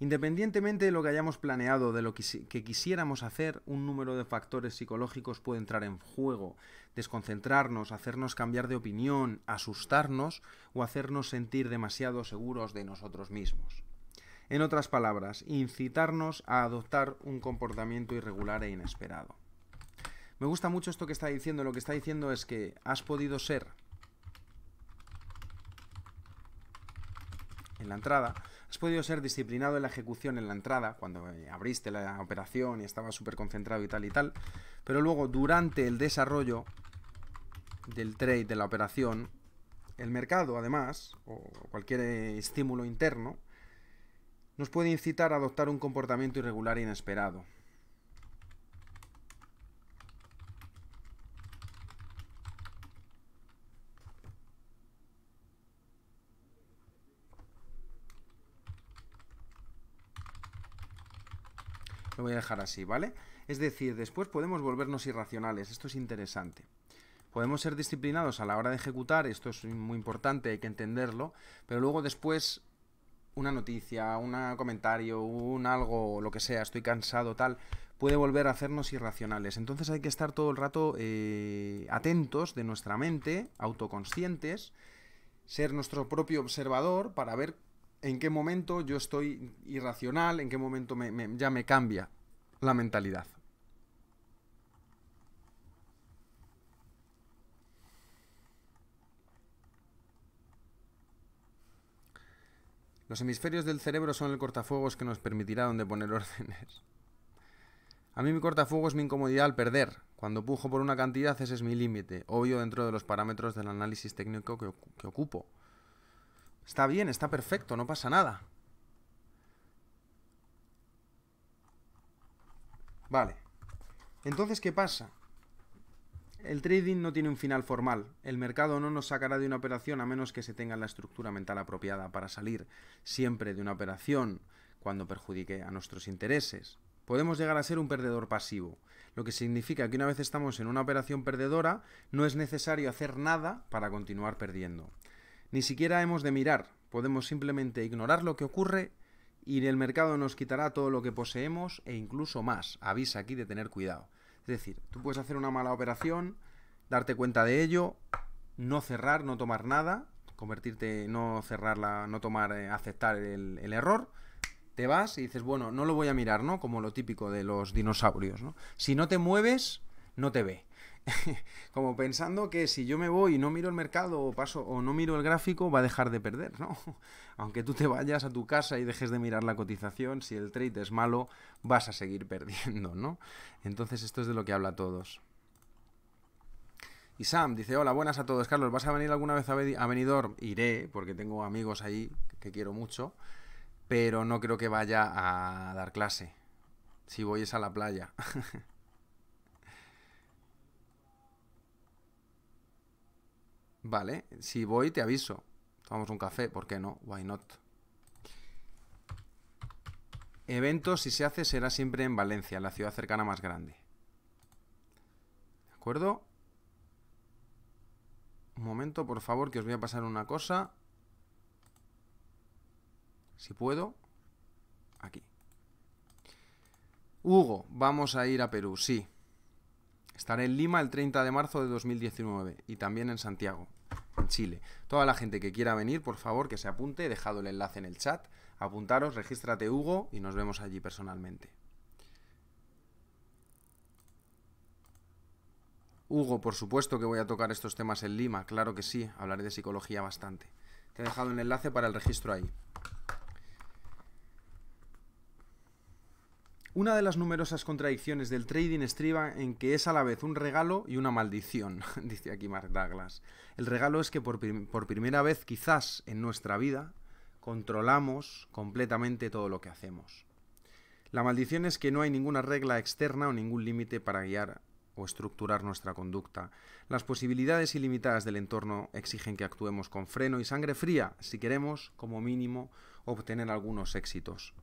Independientemente de lo que hayamos planeado, de lo que quisiéramos hacer, un número de factores psicológicos puede entrar en juego, desconcentrarnos, hacernos cambiar de opinión, asustarnos o hacernos sentir demasiado seguros de nosotros mismos. En otras palabras, incitarnos a adoptar un comportamiento irregular e inesperado. Me gusta mucho esto que está diciendo, lo que está diciendo es que has podido ser en la entrada, has podido ser disciplinado en la ejecución en la entrada, cuando eh, abriste la operación y estabas súper concentrado y tal y tal, pero luego durante el desarrollo del trade, de la operación, el mercado además, o cualquier eh, estímulo interno, nos puede incitar a adoptar un comportamiento irregular e inesperado. Lo voy a dejar así, ¿vale? Es decir, después podemos volvernos irracionales, esto es interesante. Podemos ser disciplinados a la hora de ejecutar, esto es muy importante, hay que entenderlo, pero luego después una noticia, un comentario, un algo, lo que sea, estoy cansado, tal, puede volver a hacernos irracionales. Entonces hay que estar todo el rato eh, atentos de nuestra mente, autoconscientes, ser nuestro propio observador para ver en qué momento yo estoy irracional, en qué momento ya me cambia la mentalidad. Los hemisferios del cerebro son el cortafuegos que nos permitirá donde poner órdenes. A mí mi cortafuegos es mi incomodidad al perder. Cuando pujo por una cantidad ese es mi límite, obvio dentro de los parámetros del análisis técnico que ocupo. Está bien, está perfecto, no pasa nada. Vale. Entonces, ¿qué pasa? El trading no tiene un final formal. El mercado no nos sacará de una operación a menos que se tenga la estructura mental apropiada para salir siempre de una operación cuando perjudique a nuestros intereses. Podemos llegar a ser un perdedor pasivo, lo que significa que una vez estamos en una operación perdedora no es necesario hacer nada para continuar perdiendo. Ni siquiera hemos de mirar, podemos simplemente ignorar lo que ocurre y el mercado nos quitará todo lo que poseemos e incluso más. Avisa aquí de tener cuidado. Es decir, tú puedes hacer una mala operación, darte cuenta de ello, no cerrar, no tomar nada, convertirte, no cerrarla, no tomar, eh, aceptar el, el, error. Te vas y dices, bueno, no lo voy a mirar, ¿no? Como lo típico de los dinosaurios, ¿no? Si no te mueves, no te ve. como pensando que si yo me voy y no miro el mercado o paso o no miro el gráfico, va a dejar de perder, ¿no? Aunque tú te vayas a tu casa y dejes de mirar la cotización, si el trade es malo, vas a seguir perdiendo, ¿no? Entonces esto es de lo que habla todos. Y Sam dice, hola, buenas a todos. Carlos, ¿vas a venir alguna vez a Benidorm? Iré, porque tengo amigos ahí que quiero mucho, pero no creo que vaya a dar clase. Si voy es a la playa. Vale, si voy te aviso. Tomamos un café, ¿por qué no? Why not? Evento, si se hace, será siempre en Valencia, la ciudad cercana más grande. ¿De acuerdo? Un momento, por favor, que os voy a pasar una cosa. Si puedo. Aquí. Hugo, vamos a ir a Perú, sí. Estaré en Lima el 30 de marzo de 2019 y también en Santiago, en Chile. Toda la gente que quiera venir, por favor, que se apunte. He dejado el enlace en el chat. Apuntaros, regístrate Hugo y nos vemos allí personalmente. Hugo, por supuesto que voy a tocar estos temas en Lima, claro que sí, hablaré de psicología bastante. Te he dejado un enlace para el registro ahí. Una de las numerosas contradicciones del trading estriba en que es a la vez un regalo y una maldición, dice aquí Mark Douglas. El regalo es que por, por primera vez quizás en nuestra vida controlamos completamente todo lo que hacemos. La maldición es que no hay ninguna regla externa o ningún límite para guiar o estructurar nuestra conducta. Las posibilidades ilimitadas del entorno exigen que actuemos con freno y sangre fría si queremos, como mínimo, obtener algunos éxitos.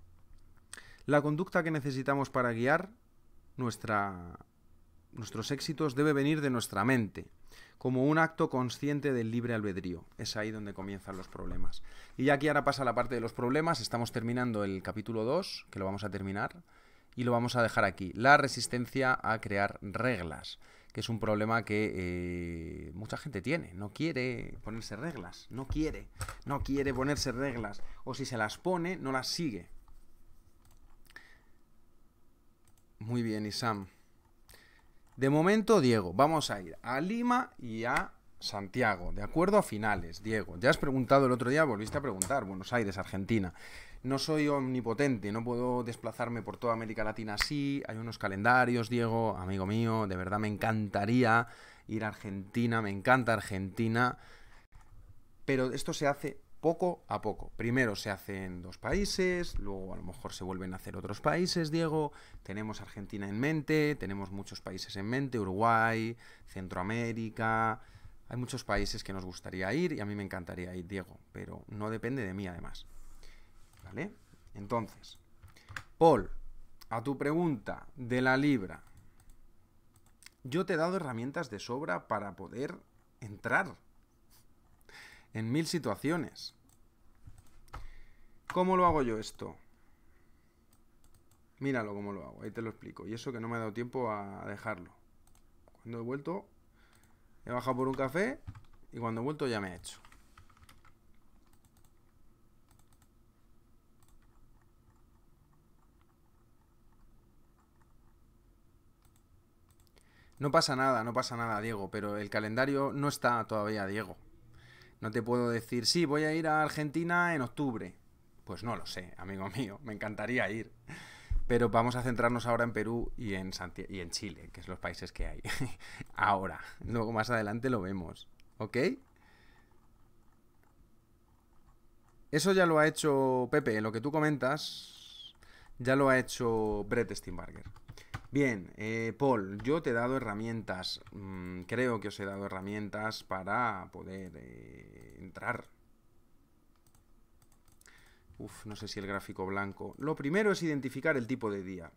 La conducta que necesitamos para guiar nuestros éxitos debe venir de nuestra mente, como un acto consciente del libre albedrío. Es ahí donde comienzan los problemas. Y ya aquí ahora pasa la parte de los problemas, estamos terminando el capítulo 2, que lo vamos a terminar, y lo vamos a dejar aquí. La resistencia a crear reglas, que es un problema que eh, mucha gente tiene. No quiere ponerse reglas, no quiere, no quiere ponerse reglas, o si se las pone, no las sigue. Muy bien, Isam. De momento, Diego, vamos a ir a Lima y a Santiago, de acuerdo a finales, Diego. Ya has preguntado el otro día, volviste a preguntar, Buenos Aires, Argentina. No soy omnipotente, no puedo desplazarme por toda América Latina así, hay unos calendarios, Diego, amigo mío, de verdad me encantaría ir a Argentina, me encanta Argentina, pero esto se hace poco a poco. Primero se hacen dos países, luego a lo mejor se vuelven a hacer otros países, Diego. Tenemos Argentina en mente, tenemos muchos países en mente, Uruguay, Centroamérica. Hay muchos países que nos gustaría ir y a mí me encantaría ir, Diego, pero no depende de mí además. ¿Vale? Entonces, Paul, a tu pregunta de la libra, yo te he dado herramientas de sobra para poder entrar en mil situaciones. ¿Cómo lo hago yo esto? Míralo cómo lo hago, ahí te lo explico. Y eso que no me ha dado tiempo a dejarlo. Cuando he vuelto, he bajado por un café y cuando he vuelto ya me he hecho. No pasa nada, no pasa nada, Diego, pero el calendario no está todavía, Diego. No te puedo decir, sí, voy a ir a Argentina en octubre. Pues no lo sé, amigo mío, me encantaría ir. Pero vamos a centrarnos ahora en Perú y en, y en Chile, que es los países que hay. ahora, luego más adelante lo vemos. ¿Ok? Eso ya lo ha hecho Pepe, lo que tú comentas, ya lo ha hecho Brett Steinbarger. Bien, eh, Paul, yo te he dado herramientas, mm, creo que os he dado herramientas para poder eh, entrar. Uf, no sé si el gráfico blanco. Lo primero es identificar el tipo de día.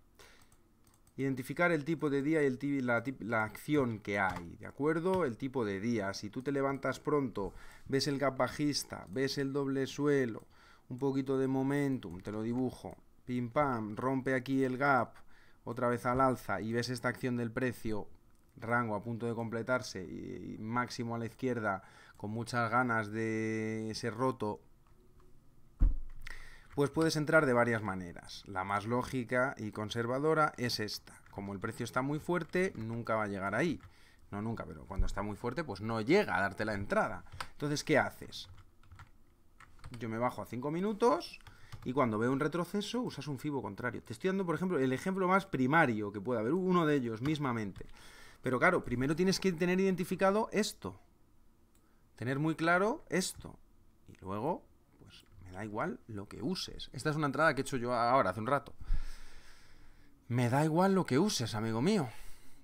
Identificar el tipo de día y el la, la acción que hay, ¿de acuerdo? El tipo de día. Si tú te levantas pronto, ves el gap bajista, ves el doble suelo, un poquito de momentum, te lo dibujo. Pim pam, rompe aquí el gap otra vez al alza y ves esta acción del precio rango a punto de completarse y máximo a la izquierda con muchas ganas de ser roto, pues puedes entrar de varias maneras. La más lógica y conservadora es esta. Como el precio está muy fuerte, nunca va a llegar ahí. No nunca, pero cuando está muy fuerte, pues no llega a darte la entrada. Entonces, ¿qué haces? Yo me bajo a 5 minutos, y cuando veo un retroceso usas un fibo contrario. Te estoy dando, por ejemplo, el ejemplo más primario que pueda haber, uno de ellos mismamente. Pero claro, primero tienes que tener identificado esto, tener muy claro esto, y luego, pues me da igual lo que uses. Esta es una entrada que he hecho yo ahora, hace un rato. Me da igual lo que uses, amigo mío.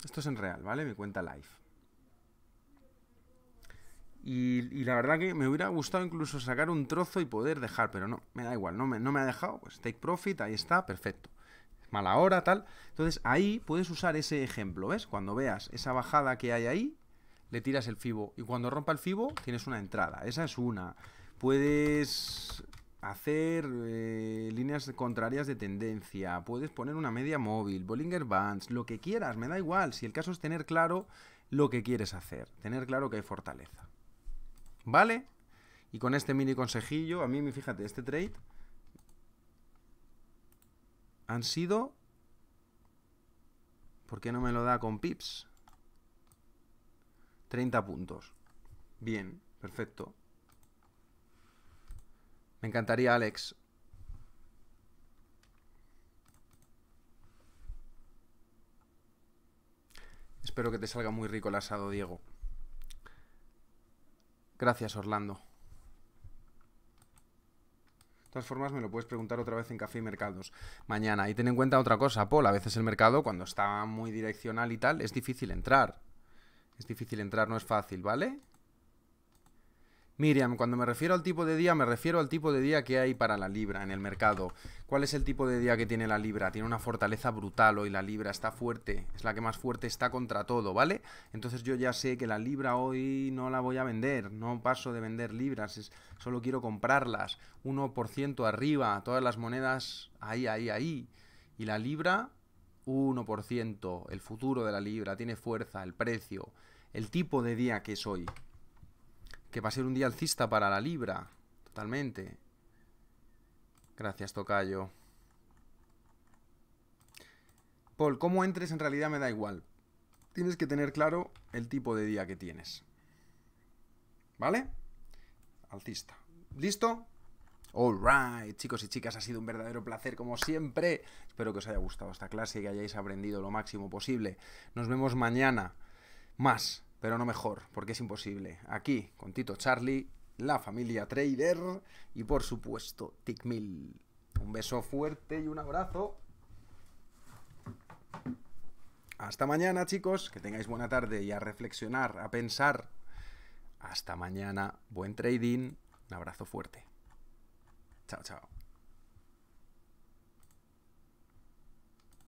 Esto es en real, ¿vale? Mi cuenta live. Y, la verdad que me hubiera gustado incluso sacar un trozo y poder dejar, pero no, me da igual, no me, no me ha dejado. Pues take profit, ahí está, perfecto. Mala hora, tal. Entonces ahí puedes usar ese ejemplo, ¿ves? Cuando veas esa bajada que hay ahí, le tiras el FIBO. Y cuando rompa el FIBO, tienes una entrada. Esa es una. Puedes hacer eh, líneas contrarias de tendencia, puedes poner una media móvil, Bollinger Bands, lo que quieras, me da igual. Si el caso es tener claro lo que quieres hacer, tener claro que hay fortaleza. ¿Vale? Y con este mini consejillo, a mí, me fíjate, este trade han sido... ¿Por qué no me lo da con pips? 30 puntos. Bien, perfecto. Me encantaría, Alex. Espero que te salga muy rico el asado, Diego. Gracias, Orlando. De todas formas, me lo puedes preguntar otra vez en Café y Mercados mañana. Y ten en cuenta otra cosa, Paul. A veces el mercado, cuando está muy direccional y tal, es difícil entrar. Es difícil entrar, no es fácil, ¿vale? Miriam, cuando me refiero al tipo de día, me refiero al tipo de día que hay para la libra en el mercado. ¿Cuál es el tipo de día que tiene la libra? Tiene una fortaleza brutal hoy la libra, está fuerte, es la que más fuerte está contra todo, ¿vale? Entonces yo ya sé que la libra hoy no la voy a vender, no paso de vender libras, solo quiero comprarlas. 1% arriba, todas las monedas ahí, ahí, ahí. Y la libra, 1%, el futuro de la libra, tiene fuerza, el precio, el tipo de día que es hoy que va a ser un día alcista para la libra. Totalmente. Gracias, Tocayo. Paul, cómo entres en realidad me da igual. Tienes que tener claro el tipo de día que tienes. ¿Vale? Alcista. ¿Listo? All right, chicos y chicas, ha sido un verdadero placer como siempre. Espero que os haya gustado esta clase y que hayáis aprendido lo máximo posible. Nos vemos mañana. Más pero no mejor, porque es imposible. Aquí, con Tito Charlie, la familia Trader y por supuesto Tickmill. Un beso fuerte y un abrazo. Hasta mañana, chicos. Que tengáis buena tarde y a reflexionar, a pensar. Hasta mañana. Buen trading. Un abrazo fuerte. Chao, chao.